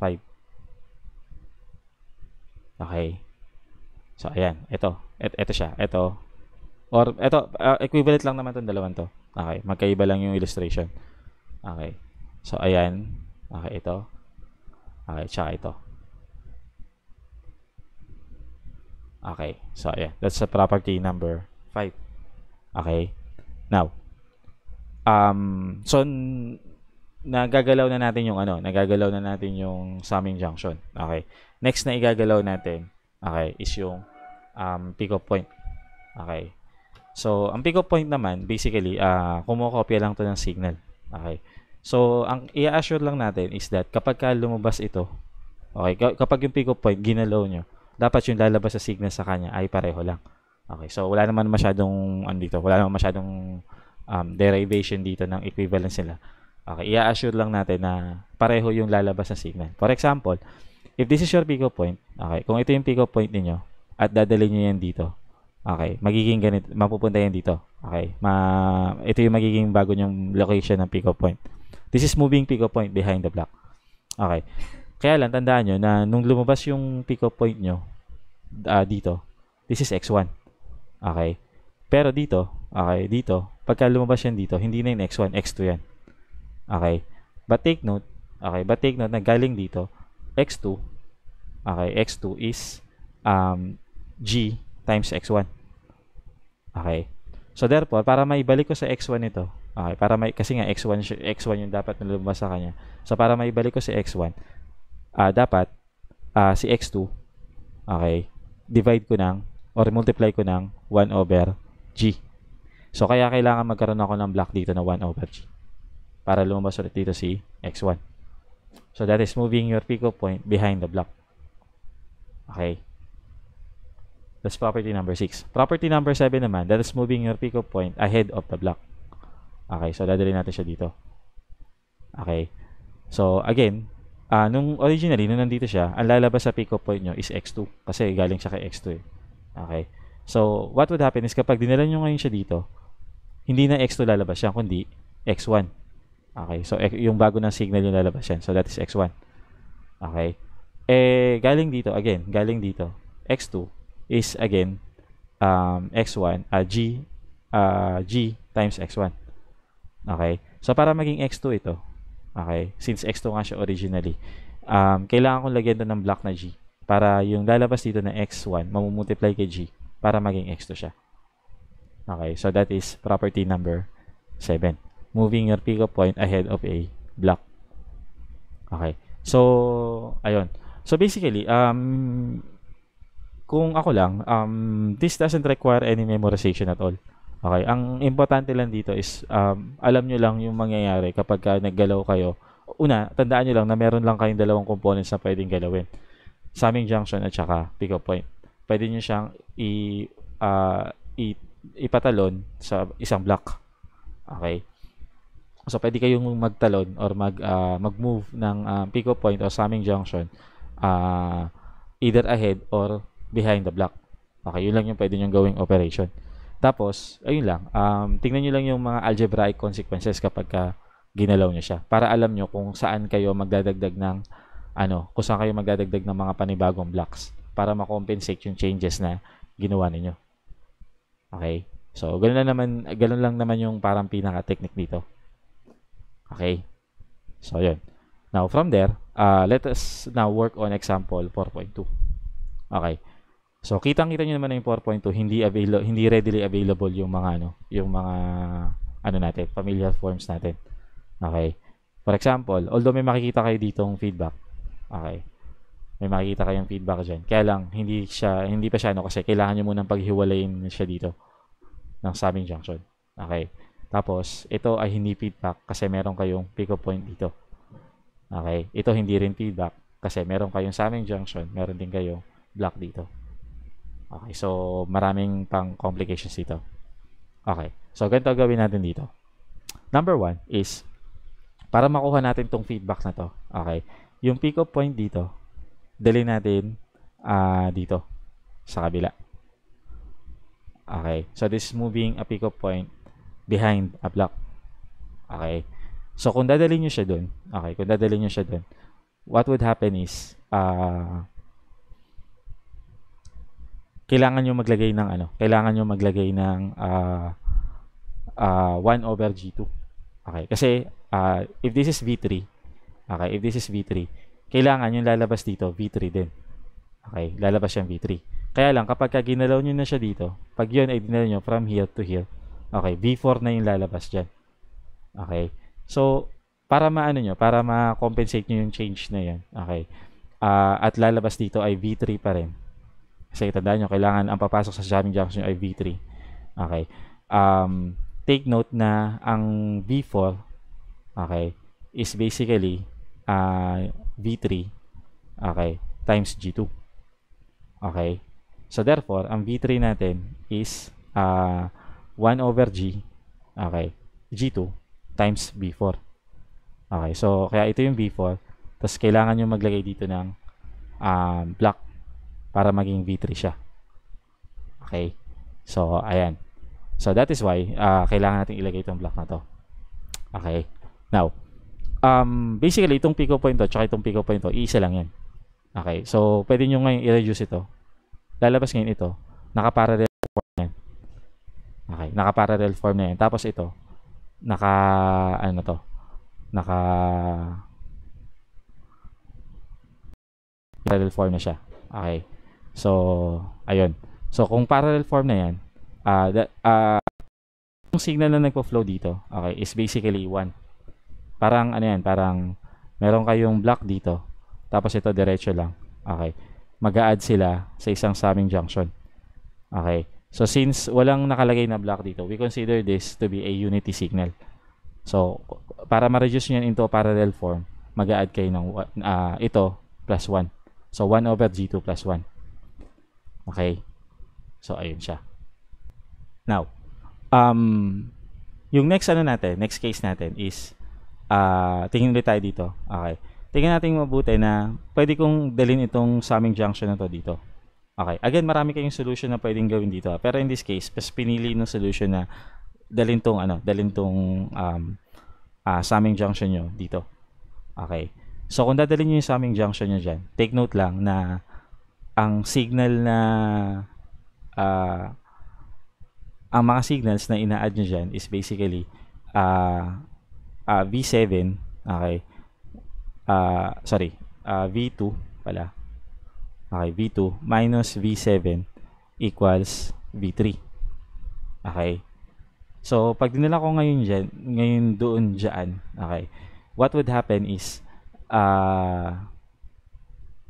5. Okay. So, ayan. Ito. Et, ito siya. Ito. Or, ito. Uh, equivalent lang naman itong dalawang to. Okay, magkaiba lang yung illustration. Okay. So, ayan. Okay, ito. Okay, tsaka ito. Okay. So, ayan. That's the property number 5. Okay. Now, um, so, nagagalaw na natin yung ano, nagagalaw na natin yung summing junction. Okay. Next na igagalaw natin, okay, is yung um, pick up point. Okay. So, ang pick-up point naman, basically, uh, ah, kumokopya lang to ng signal. Okay. So, ang i-assure lang natin is that kapag ka lumabas ito, okay, kapag yung pick-up point, ginalaw nyo, dapat yung lalabas sa signal sa kanya ay pareho lang. Okay, so wala naman masyadong, ano dito, wala naman masyadong um, derivation dito ng equivalence nila. Okay, i-assure lang natin na pareho yung lalabas sa signal. For example, if this is your pick-up point, okay, kung ito yung pick-up point ninyo, at dadalhin nyo yan dito, Okay, magiging ganito, mapupunta yan dito. Okay, ma ito yung magiging bago yung location ng pick-up point. This is moving pick-up point behind the block. Okay. Kaya lang, tandaan nyo na nung lumabas yung pick-up point nyo uh, dito, this is x1. Okay. Pero dito, okay, dito, pagka lumabas yan dito, hindi na yung x1, x2 yan. Okay. But take note, okay, but take note na galing dito, x2, okay, x2 is um, g times x1. Okay. So therefore, para maibalik ko sa x1 ito, okay, para may, kasi nga x1, x1 yung dapat nalabas sa kanya. So para maibalik ko si x1, uh, ah, dapat uh, si x2, okay, divide ko ng or multiply ko ng 1 over g. So, kaya kailangan magkaroon ako ng block dito na 1 over g para lumabas ulit dito si x1. So, that is moving your pickup point behind the block. Okay. That's property number 6. Property number 7 naman, that is moving your pickup point ahead of the block. Okay, so dadalhin natin siya dito. Okay. So, again, uh, nung originally, nung nandito siya, ang lalabas sa pickup point nyo is x2 kasi galing siya kay x2 eh. Okay. So, what would happen is kapag dinala nyo ngayon siya dito, hindi na x2 lalabas siya, kundi x1. Okay. So, yung bago ng signal yung lalabas yan. So, that is x1. Okay. Eh, galing dito, again, galing dito, x2, is again um, x1, uh, g, uh, g times x1. Okay? So, para maging x2 ito, okay, since x2 nga siya originally, um, kailangan kong lagyan doon ng block na g para yung lalabas dito na x1, mamumultiply kay g para maging x2 siya. Okay, so that is property number 7. Moving your pickup point ahead of a block. Okay, so, ayun. So, basically, um, kung ako lang, um, this doesn't require any memorization at all. Okay, ang importante lang dito is um, alam nyo lang yung mangyayari kapag ka naggalaw kayo. Una, tandaan nyo lang na meron lang kayong dalawang components na pwedeng galawin. Summing junction at saka pick point. Pwede nyo siyang i, uh, i, ipatalon sa isang block. Okay? So, pwede kayong magtalon or mag, uh, mag-move ng um, pick point o summing junction uh, either ahead or behind the block. Okay, yun lang yung pwede nyo gawing operation. Tapos, ayun lang, um, tingnan nyo lang yung mga algebraic consequences kapag ka ginalaw nyo siya para alam nyo kung saan kayo magdadagdag ng ano, kung saan kayo magdadagdag ng mga panibagong blocks para makompensate yung changes na ginawa ninyo. Okay? So, ganun lang naman, ganun lang naman yung parang pinaka-technique dito. Okay? So, yun. Now, from there, uh, let us now work on example 4.2. Okay. So kitang-kita niyo naman na yung PowerPoint hindi available hindi readily available yung mga ano, yung mga ano natin, familiar forms natin. Okay. For example, although may makikita kayo ditong feedback. Okay. May makikita kayong feedback diyan. Kaya lang hindi siya hindi pa siya ano kasi kailangan niyo muna paghiwalayin siya dito ng summing junction. Okay. Tapos, ito ay hindi feedback kasi meron kayong pick point dito. Okay. Ito hindi rin feedback kasi meron kayong summing junction, meron din kayong block dito. Okay, so maraming pang complications dito. Okay, so ganito gawin natin dito. Number one is, para makuha natin tong feedback na to, okay, yung pick up point dito, dali natin uh, dito, sa kabila. Okay, so this moving a pick up point behind a block. Okay, so kung dadalhin nyo siya dun, okay, kung dadalhin nyo siya dun, what would happen is, uh, kailangan nyo maglagay ng ano, kailangan nyo maglagay ng uh, uh, 1 over G2. Okay, kasi uh, if this is V3, okay, if this is V3, kailangan yung lalabas dito, V3 din. Okay, lalabas siyang V3. Kaya lang, kapag ginalaw nyo na siya dito, pag yun ay dinalaw nyo from here to here, okay, V4 na yung lalabas dyan. Okay, so, para maano nyo, para ma-compensate nyo yung change na yan, okay, uh, at lalabas dito ay V3 pa rin. Kasi tandaan nyo, kailangan ang papasok sa jamming junction ay V3. Okay. Um, take note na ang V4, okay, is basically uh, ah, V3, okay, times G2. Okay. So, therefore, ang V3 natin is uh, ah, 1 over G, okay, G2 times V4. Okay, so kaya ito yung V4. Tapos kailangan nyo maglagay dito ng um, block para maging V3 siya. Okay? So, ayan. So, that is why uh, kailangan natin ilagay itong block na to. Okay? Now, um, basically, itong pico point to, tsaka itong pico point to, iisa lang yan. Okay? So, pwede nyo ngayon i-reduce ito. Lalabas ngayon ito. Naka-parallel form na yan. Okay? Naka-parallel form na yan. Tapos ito, naka, ano na to? Naka, parallel form na siya. Okay. So, ayun. So, kung parallel form na yan, uh, ah, that, uh, yung signal na nagpo-flow dito, okay, is basically 1. Parang ano yan, parang meron kayong block dito, tapos ito diretso lang. Okay. mag add sila sa isang summing junction. Okay. So, since walang nakalagay na block dito, we consider this to be a unity signal. So, para ma-reduce nyo into parallel form, mag add kayo ng uh, ito plus 1. So, 1 over G2 plus 1. Okay? So, ayun siya. Now, um, yung next ano natin, next case natin is, uh, tingin ulit tayo dito. Okay. Tingnan natin mabuti na pwede kong dalhin itong summing junction na to dito. Okay. Again, marami kayong solution na pwedeng gawin dito. Pero in this case, mas pinili ng solution na dalhin tong ano, dalhin tong um, uh, ah, summing junction nyo dito. Okay. So, kung dadalhin nyo yung summing junction nyo dyan, take note lang na ang signal na uh, ang mga signals na ina-add nyo dyan is basically uh, uh, V7 okay uh, sorry uh, ah, V2 pala okay V2 minus V7 equals V3 okay so pag dinala ko ngayon dyan ngayon doon dyan okay what would happen is uh,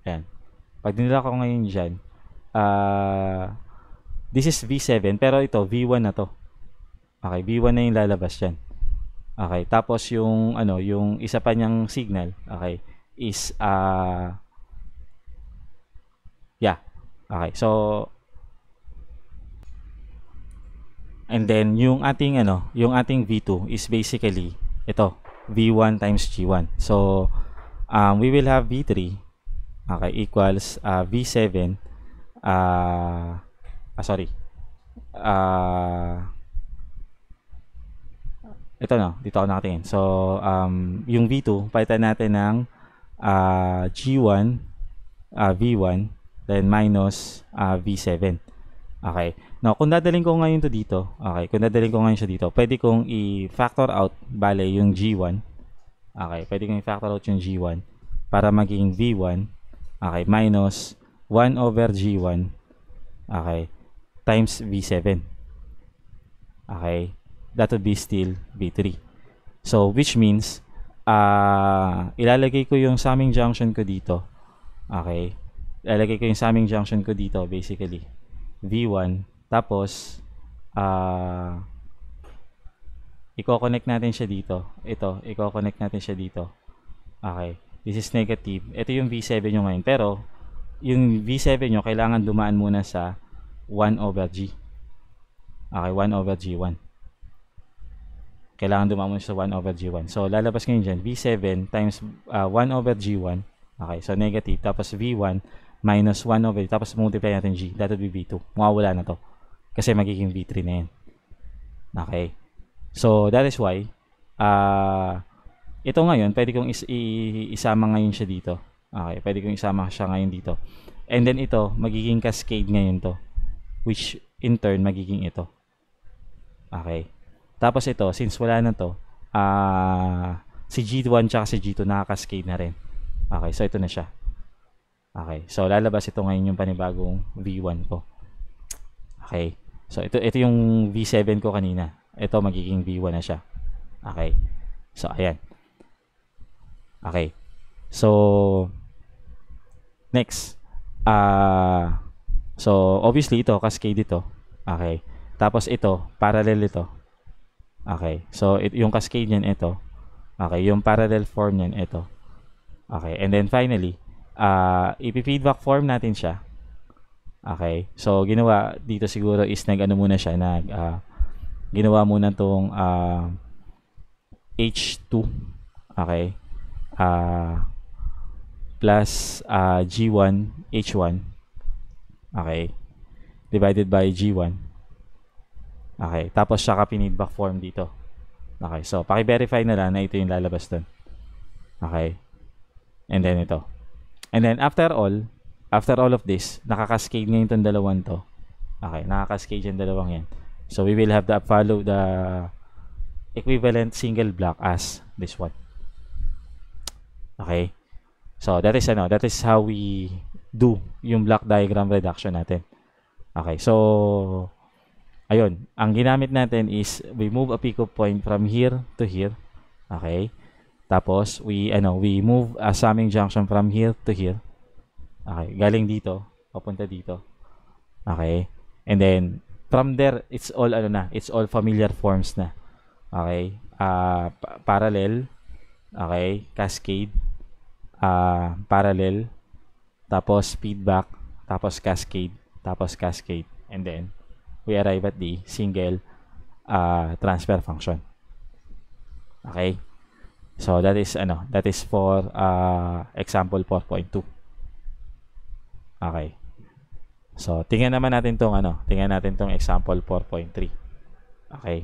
yan pag dinala ko ngayon dyan, uh, this is V7, pero ito, V1 na to. Okay, V1 na yung lalabas dyan. Okay, tapos yung, ano, yung isa pa niyang signal, okay, is, uh, yeah, okay, so, and then, yung ating, ano, yung ating V2 is basically, ito, V1 times G1. So, um, we will have V3 Okay, equals uh, V7 uh, ah, sorry. Uh, ito no, dito ako nakatingin. So, um, yung V2, palitan natin ng uh, G1, uh, V1, then minus uh, ah, V7. Okay. Now, kung dadaling ko ngayon to dito, okay, kung dadaling ko ngayon siya dito, pwede kong i-factor out, bale, yung G1. Okay, pwede kong i-factor out yung G1 para maging V1 Okay, minus 1 over G1. Okay, times V7. Okay, that would be still V3. So, which means, uh, ilalagay ko yung summing junction ko dito. Okay, ilalagay ko yung summing junction ko dito, basically. V1, tapos, uh, ah, i-connect natin siya dito. Ito, i-connect natin siya dito. Okay this is negative. Ito yung V7 nyo ngayon. Pero, yung V7 nyo, kailangan dumaan muna sa 1 over G. Okay, 1 over G1. Kailangan dumaan muna sa 1 over G1. So, lalabas ngayon dyan, V7 times uh, 1 over G1. Okay, so negative. Tapos V1 minus 1 over G. Tapos multiply natin G. That would be V2. Mawawala na to. Kasi magiging V3 na yan. Okay. So, that is why, ah, uh, ito ngayon, pwede kong is- i- isama ngayon siya dito. Okay, pwede kong isama siya ngayon dito. And then ito, magiging cascade ngayon to. Which in turn, magiging ito. Okay. Tapos ito, since wala na to, ah, uh, si G1 tsaka si G2 nakakascade na rin. Okay, so ito na siya. Okay, so lalabas ito ngayon yung panibagong V1 ko. Okay, so ito, ito yung V7 ko kanina. Ito magiging V1 na siya. Okay, so ayan. Okay. So, next. Uh, so, obviously ito, cascade ito. Okay. Tapos ito, parallel ito. Okay. So, it, yung cascade niyan ito. Okay. Yung parallel form niyan ito. Okay. And then finally, uh, ipi-feedback form natin siya. Okay. So, ginawa dito siguro is nag-ano muna siya, nag, uh, ginawa muna tong uh, H2. Okay uh, plus uh, G1 H1 okay divided by G1 okay tapos siya ka pinidback form dito okay so paki-verify na lang na ito yung lalabas dun okay and then ito and then after all after all of this nakakascade na yung dalawang to okay nakakascade yung dalawang yan so we will have the follow the equivalent single block as this one Okay? So, that is ano, that is how we do yung block diagram reduction natin. Okay, so, ayun, ang ginamit natin is we move a pickup point from here to here. Okay? Tapos, we, ano, we move a summing junction from here to here. Okay, galing dito, papunta dito. Okay? And then, from there, it's all, ano na, it's all familiar forms na. Okay? Uh, pa parallel, okay, cascade, uh, parallel, tapos feedback, tapos cascade, tapos cascade, and then we arrive at the single uh, transfer function. Okay? So that is ano, that is for uh, example 4.2. Okay. So tingnan naman natin tong ano, tingnan natin tong example 4.3. Okay.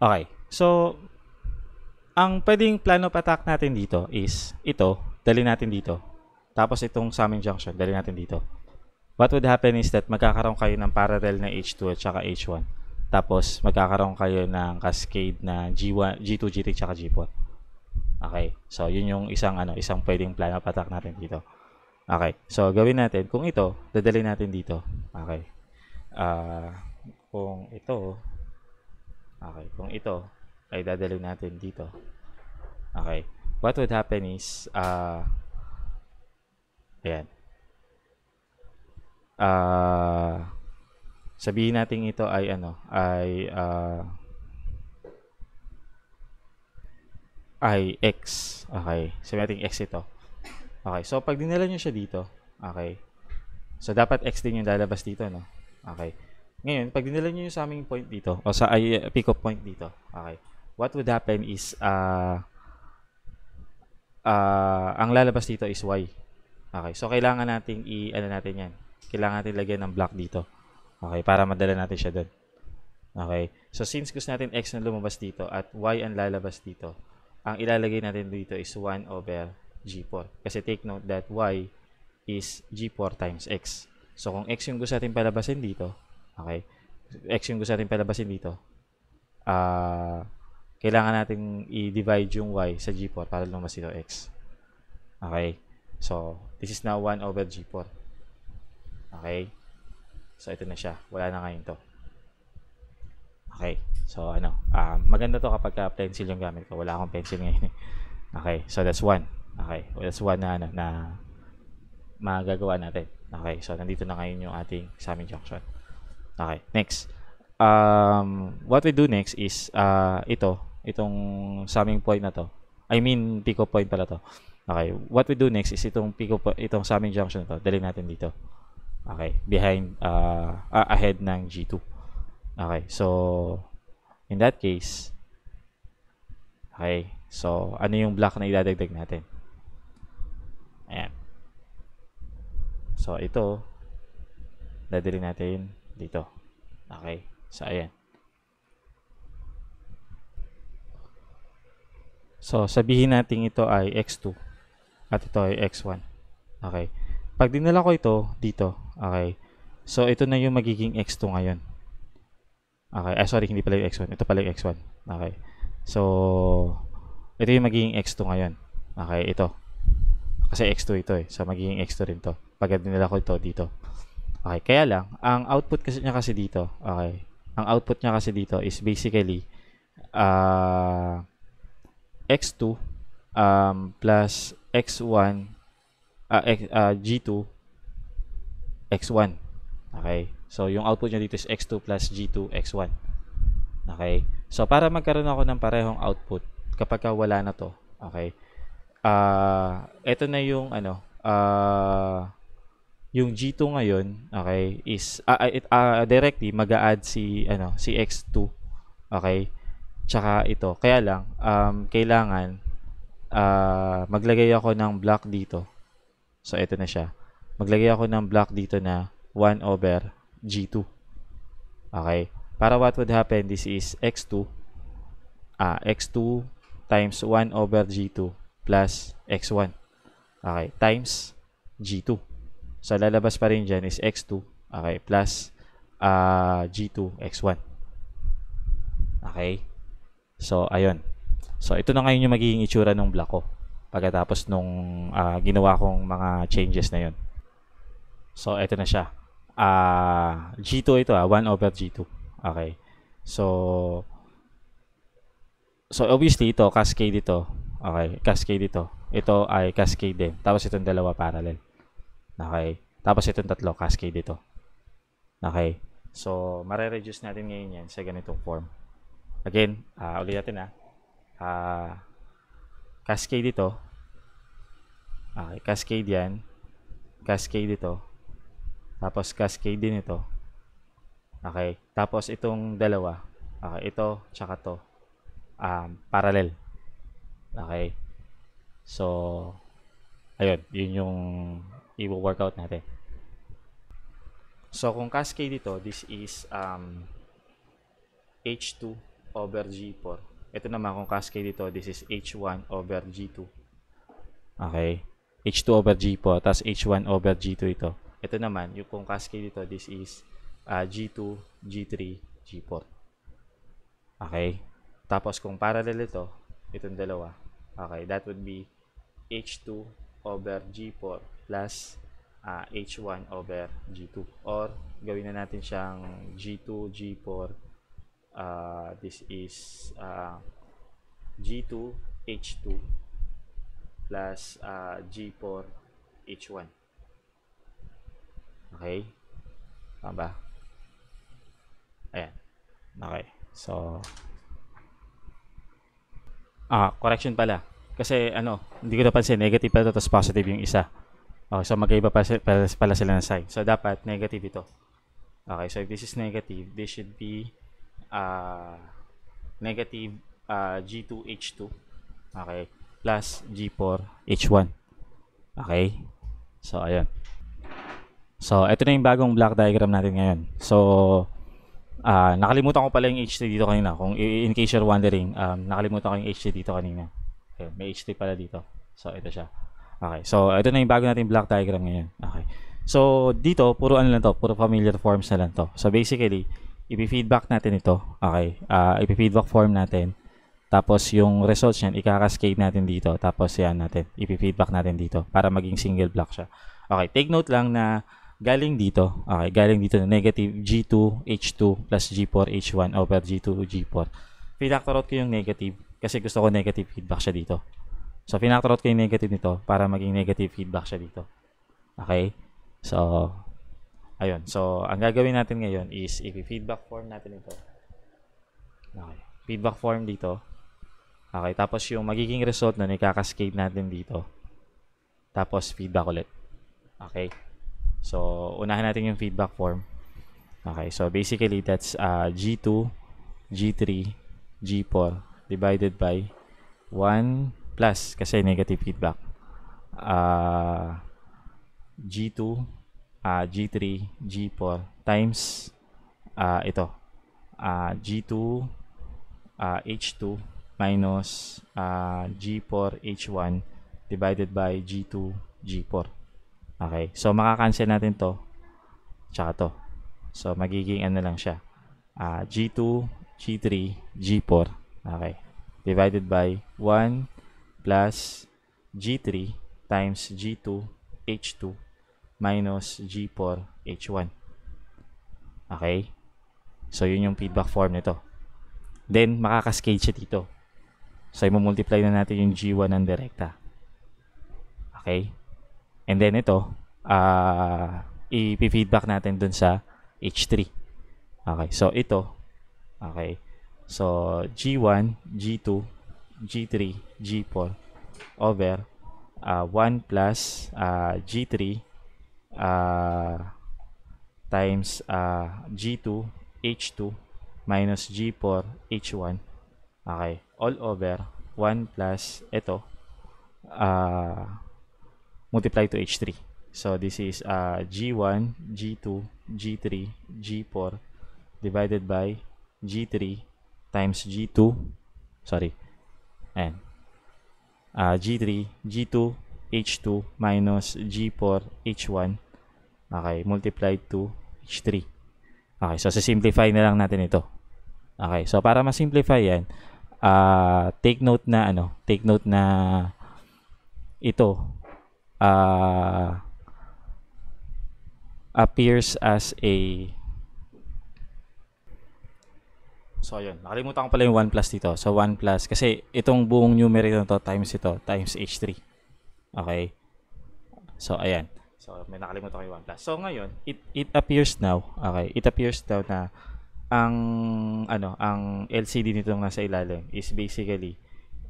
Okay. So, ang pwedeng plan of attack natin dito is ito, dali natin dito. Tapos itong summing junction, dali natin dito. What would happen is that magkakaroon kayo ng parallel na H2 at saka H1. Tapos magkakaroon kayo ng cascade na G1, G2, G3 at saka G4. Okay. So, yun yung isang ano, isang pwedeng plan of attack natin dito. Okay. So, gawin natin. Kung ito, dadalhin natin dito. Okay. Uh, kung ito, okay. Kung ito, ay dadaling natin dito. Okay. What would happen is, uh, ayan. Uh, sabihin natin ito ay ano, ay, uh, ay x. Okay. Sabihin natin x ito. Okay. So, pag dinala nyo siya dito, okay. So, dapat x din yung lalabas dito, no? Okay. Ngayon, pag dinala nyo yung sa aming point dito, o sa ay, pick-up point dito, okay what would happen is uh, uh, ang lalabas dito is y. Okay, so kailangan nating i ano natin 'yan. Kailangan natin lagyan ng block dito. Okay, para madala natin siya doon. Okay. So since gusto natin x na lumabas dito at y ang lalabas dito, ang ilalagay natin dito is 1 over g4. Kasi take note that y is g4 times x. So kung x yung gusto natin palabasin dito, okay, x yung gusto natin palabasin dito, ah, uh, kailangan natin i-divide yung y sa g4 para lumabas ito x. Okay? So, this is now 1 over g4. Okay? So, ito na siya. Wala na ngayon to. Okay. So, ano. Uh, maganda to kapag uh, pencil yung gamit ko. Wala akong pencil ngayon. Eh. okay. So, that's 1. Okay. Well, that's 1 na, ano, na magagawa natin. Okay. So, nandito na ngayon yung ating summing junction. Okay. Next. Um, what we do next is uh, ito itong sa aming point na to. I mean, pico point pala to. Okay, what we do next is itong pico itong sa aming junction na to. Dali natin dito. Okay, behind uh, uh, ahead ng G2. Okay, so in that case okay, so ano yung block na idadagdag natin? Ayan. So ito dadali natin dito. Okay. So ayan. So, sabihin natin ito ay x2 at ito ay x1. Okay. Pag dinala ko ito dito, okay. So, ito na yung magiging x2 ngayon. Okay. Ah, sorry, hindi pala yung x1. Ito pala yung x1. Okay. So, ito yung magiging x2 ngayon. Okay, ito. Kasi x2 ito eh. So, magiging x2 rin to. Pag dinala ko ito dito. Okay, kaya lang, ang output kasi niya kasi dito, okay, ang output niya kasi dito is basically, ah, uh, x2 um, plus x1 uh, x, uh, g2 x1 okay so yung output niya dito is x2 plus g2 x1 okay so para magkaroon ako ng parehong output kapag wala na to okay uh, eto na yung ano uh, yung G2 ngayon, okay, is uh, it, uh, directly mag-add si ano, si X2. Okay? Tsaka ito. Kaya lang, um, kailangan uh, maglagay ako ng block dito. So, ito na siya. Maglagay ako ng block dito na 1 over G2. Okay. Para what would happen, this is x2. Ah, x2 times 1 over G2 plus x1. Okay. Times G2. So, lalabas pa rin dyan is x2. Okay. Plus uh, G2, x1. Okay. So, ayun. So, ito na ngayon yung magiging itsura ng block ko pagkatapos nung uh, ginawa kong mga changes na yun. So, ito na siya. Uh, ah, G2 ito ah, 1 over G2. Okay. So, so obviously ito, cascade ito. Okay, cascade ito. Ito ay cascade din. Tapos itong dalawa parallel. Okay. Tapos itong tatlo, cascade ito. Okay. So, mare-reduce natin ngayon yan sa ganitong form. Again, uh, ulit natin ah. Uh, cascade dito. Okay, ah, cascade yan. Cascade dito. Tapos cascade din ito. Okay, tapos itong dalawa. Okay, ito tsaka to. Um, parallel. Okay. So, ayun, yun yung i-workout natin. So, kung cascade dito, this is um, H2 over G4. Ito naman kung cascade dito, this is H1 over G2. Okay? H2 over G4, tapos H1 over G2 ito. Ito naman, yung kung cascade dito, this is uh, G2, G3, G4. Okay? Tapos kung parallel ito, itong dalawa, okay, that would be H2 over G4 plus uh, ah, H1 over G2. Or, gawin na natin siyang G2, G4, uh, this is uh, G2 H2 plus uh, G4 H1 okay tama ba ayan okay so ah correction pala kasi ano hindi ko napansin negative pala tapos positive yung isa okay so magkaiba pala, pala, pala sila ng sign so dapat negative ito okay so if this is negative this should be uh, negative uh, G2H2 okay plus G4H1 okay so ayun so ito na yung bagong block diagram natin ngayon so uh, nakalimutan ko pala yung H3 dito kanina kung in case you're wondering um, nakalimutan ko yung H3 dito kanina okay, may H3 pala dito so ito siya okay so ito na yung bago natin block diagram ngayon okay So, dito, puro ano lang to, puro familiar forms na lang to. So, basically, ipi-feedback natin ito. Okay, uh, ipi-feedback form natin. Tapos yung results niyan, ikakascade natin dito. Tapos yan natin, ipi-feedback natin dito para maging single block siya. Okay, take note lang na galing dito. Okay, galing dito na negative G2, H2 plus G4, H1 over G2, G4. Pinactor out ko yung negative kasi gusto ko negative feedback siya dito. So, pinactor out ko yung negative nito para maging negative feedback siya dito. Okay? So, Ayun. So, ang gagawin natin ngayon is i-feedback form natin ito. Okay. Feedback form dito. Okay. Tapos, yung magiging result na ikakascade natin dito. Tapos, feedback ulit. Okay. So, unahin natin yung feedback form. Okay. So, basically, that's uh, G2, G3, G4 divided by 1 plus kasi negative feedback. Uh, G2, uh, G3, G4 times uh, ito. Uh, G2, uh, H2 minus uh, G4, H1 divided by G2, G4. Okay. So, makakancel natin to tsaka to. So, magiging ano lang siya. Uh, G2, G3, G4. Okay. Divided by 1 plus G3 times G2, H2 minus G4 H1. Okay? So, yun yung feedback form nito. Then, makakascale siya dito. So, i-multiply na natin yung G1 ng direkta. Okay? And then, ito, uh, ah, ipi feedback natin dun sa H3. Okay. So, ito, okay. So, G1, G2, G3, G4 over uh, ah, 1 plus uh, ah, G3 uh, times uh, G2 H2 minus G4 H1 okay all over 1 plus ito uh, multiply to H3 so this is uh, G1 G2 G3 G4 divided by G3 times G2 sorry and uh, G3 G2 H2 minus G4 H1 okay multiplied to H3 okay so simplify na lang natin ito okay so para ma-simplify yan uh, take note na ano take note na ito uh, appears as a So, ayun. Nakalimutan ko pala yung 1 plus dito. So, 1 plus. Kasi, itong buong numerator na to times ito, times H3. Okay? So, ayan. So, may nakalimutan kayo OnePlus. So, ngayon, it, it appears now, okay, it appears now na ang, ano, ang LCD nitong nasa ilalim is basically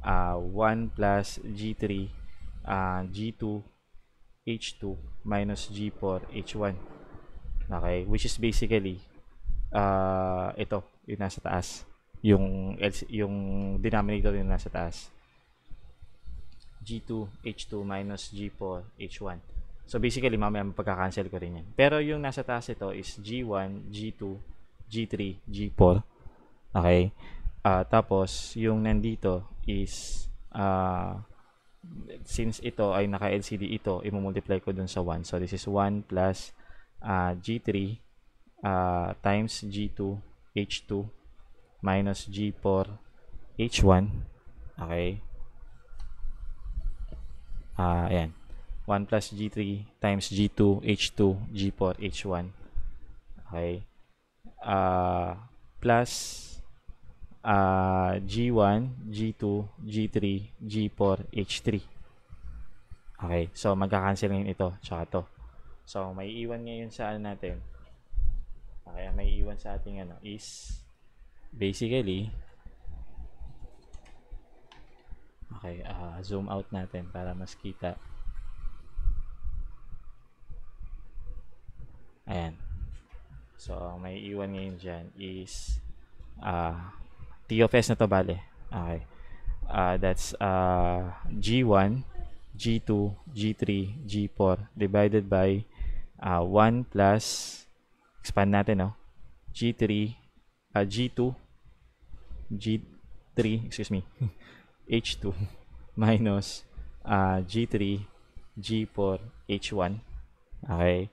uh, OnePlus G3, uh, G2, H2, minus G4, H1. Okay? Which is basically, uh, ito, yung nasa taas. Yung, yung denominator yung nasa taas. G2, H2 minus G4, H1. So basically, mamaya pagka-cancel ko rin yan. Pero yung nasa taas ito is G1, G2, G3, G4. Okay? Uh, tapos, yung nandito is, uh, since ito ay naka-LCD ito, imumultiply ko dun sa 1. So this is 1 plus uh, G3 uh, times G2, H2 minus G4, H1. Okay? uh, ayan, 1 plus G3 times G2, H2, G4, H1. Okay. Uh, plus uh, G1, G2, G3, G4, H3. Okay. So, magka-cancel ngayon ito tsaka to. So, may iwan ngayon sa ano natin. Okay. May iwan sa ating ano is basically Okay, uh, zoom out natin para mas kita. Ayan. So, ang may iwan ngayon dyan is uh, T of S na to bale. Okay. Uh, that's uh, G1, G2, G3, G4 divided by uh, 1 plus expand natin, no? G3, uh, G2, G3, excuse me. <laughs> H2 <laughs> minus uh, G3, G4, H1. Okay.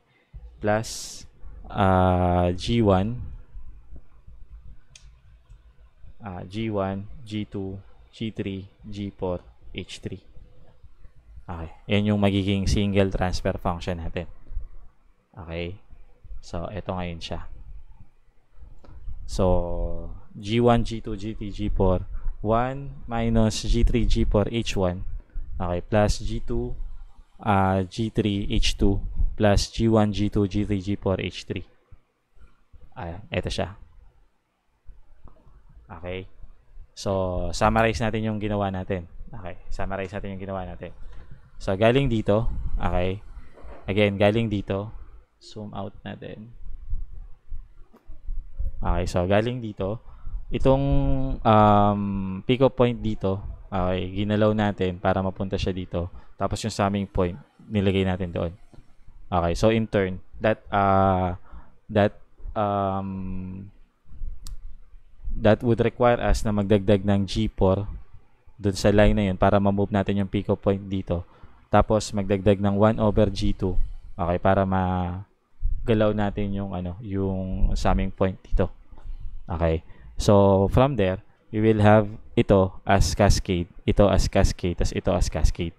Plus uh, G1, uh, G1, G2, G3, G4, H3. Okay. Yan yung magiging single transfer function natin. Okay. So, ito ngayon siya. So, G1, G2, G3, G4, 1 minus G3, G4, H1. Okay, plus G2, uh, G3, H2, plus G1, G2, G3, G4, H3. Ayan, ito siya. Okay. So, summarize natin yung ginawa natin. Okay, summarize natin yung ginawa natin. So, galing dito, okay. Again, galing dito, zoom out natin. Okay, so galing dito, itong um, pickup point dito, okay, ah, ginalaw natin para mapunta siya dito. Tapos yung summing point, nilagay natin doon. Okay, so in turn, that uh, that um, that would require us na magdagdag ng G4 doon sa line na yun para ma-move natin yung pickup point dito. Tapos magdagdag ng 1 over G2. Okay, para ma galaw natin yung ano, yung summing point dito. Okay. So, from there, we will have ito as cascade, ito as cascade, tas ito as cascade.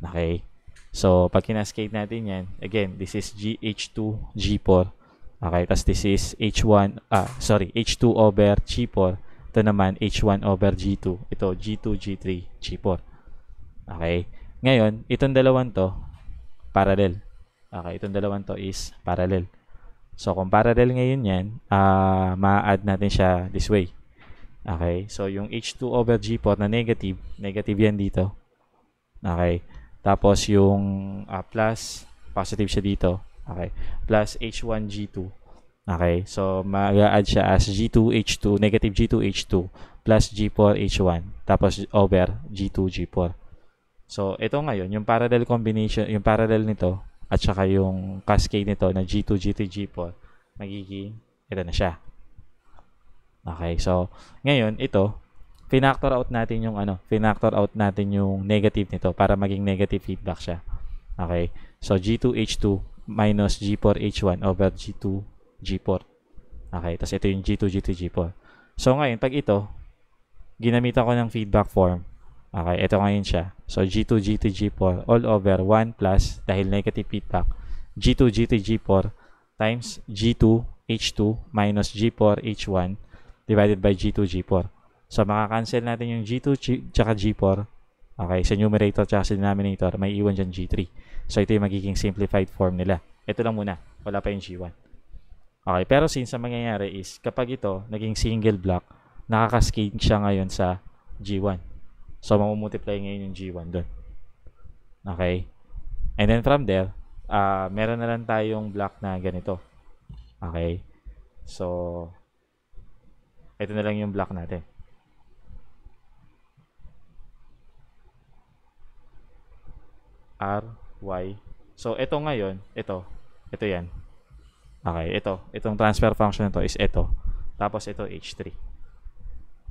Okay? So, pag kinascade natin yan, again, this is GH2, G4. Okay? Tas this is H1, ah, sorry, H2 over G4. Ito naman, H1 over G2. Ito, G2, G3, G4. Okay? Ngayon, itong dalawang to, parallel. Okay, itong dalawang to is parallel. So, kung parallel ngayon yan, uh, ma-add natin siya this way. Okay? So, yung H2 over G4 na negative, negative yan dito. Okay? Tapos, yung uh, plus, positive siya dito. Okay? Plus H1 G2. Okay? So, mag-add siya as G2 H2, negative G2 H2, plus G4 H1, tapos over G2 G4. So, ito ngayon, yung parallel combination, yung parallel nito, at saka yung cascade nito na G2, G3, G4, magiging ito na siya. Okay, so ngayon ito, finactor out natin yung ano, finactor out natin yung negative nito para maging negative feedback siya. Okay, so G2H2 minus G4H1 over G2G4. Okay, tapos ito yung G2, G2, G4. So ngayon, pag ito, ginamit ako ng feedback form Okay, ito ngayon siya. So, G2, G2, G4 all over 1 plus dahil negative feedback. G2, G2, G4 times G2, H2 minus G4, H1 divided by G2, G4. So, makakancel natin yung G2 tsaka G4. Okay, sa numerator tsaka sa denominator, may iwan dyan G3. So, ito yung magiging simplified form nila. Ito lang muna. Wala pa yung G1. Okay, pero since ang mangyayari is, kapag ito, naging single block, nakakascale siya ngayon sa G1. So, mamumultiply ngayon yung G1 doon. Okay? And then from there, uh, meron na lang tayong block na ganito. Okay? So, ito na lang yung block natin. R, Y. So, ito ngayon, ito. Ito yan. Okay, ito. Itong transfer function to is ito. Tapos, ito H3.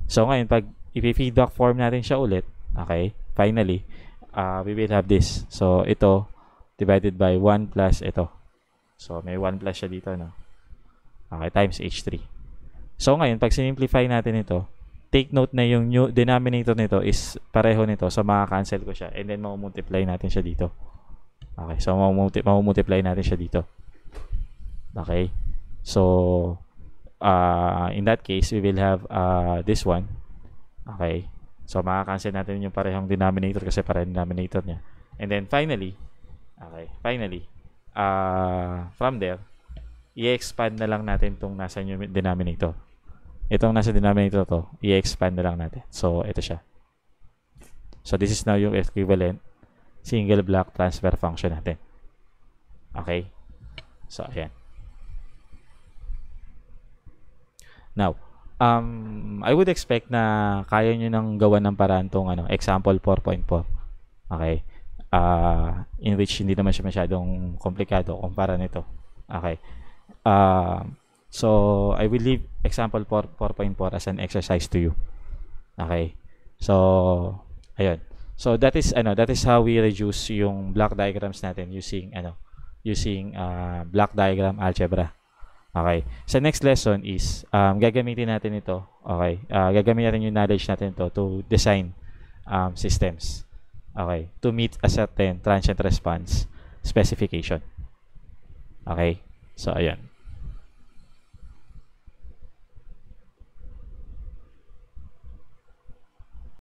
So, ngayon, pag i-feedback form natin siya ulit, okay, finally, uh, we will have this. So, ito, divided by 1 plus ito. So, may 1 plus siya dito, no? Okay, times H3. So, ngayon, pag simplify natin ito, take note na yung new denominator nito is pareho nito. So, makakancel ko siya. And then, mamumultiply natin siya dito. Okay, so mamumultiply natin siya dito. Okay. So, uh, in that case, we will have uh, this one. Okay. So, makakancel natin yung parehong denominator kasi parehong denominator niya. And then, finally, okay, finally, uh, from there, i-expand na lang natin itong nasa yung denominator. Itong nasa denominator to, i-expand na lang natin. So, ito siya. So, this is now yung equivalent single block transfer function natin. Okay? So, ayan. Now, um, I would expect na kaya nyo nang gawa ng paraan tong ano, example 4.4. Okay? Uh, in which hindi naman siya masyadong komplikado kumpara nito. Okay. Uh, so, I will leave example 4.4 as an exercise to you. Okay. So, ayun. So, that is, ano, that is how we reduce yung block diagrams natin using, ano, using uh, block diagram algebra. Okay. Sa so next lesson is, um, gagamitin natin ito. Okay. Uh, gagamitin natin yung knowledge natin ito to design um, systems. Okay. To meet a certain transient response specification. Okay. So, ayan.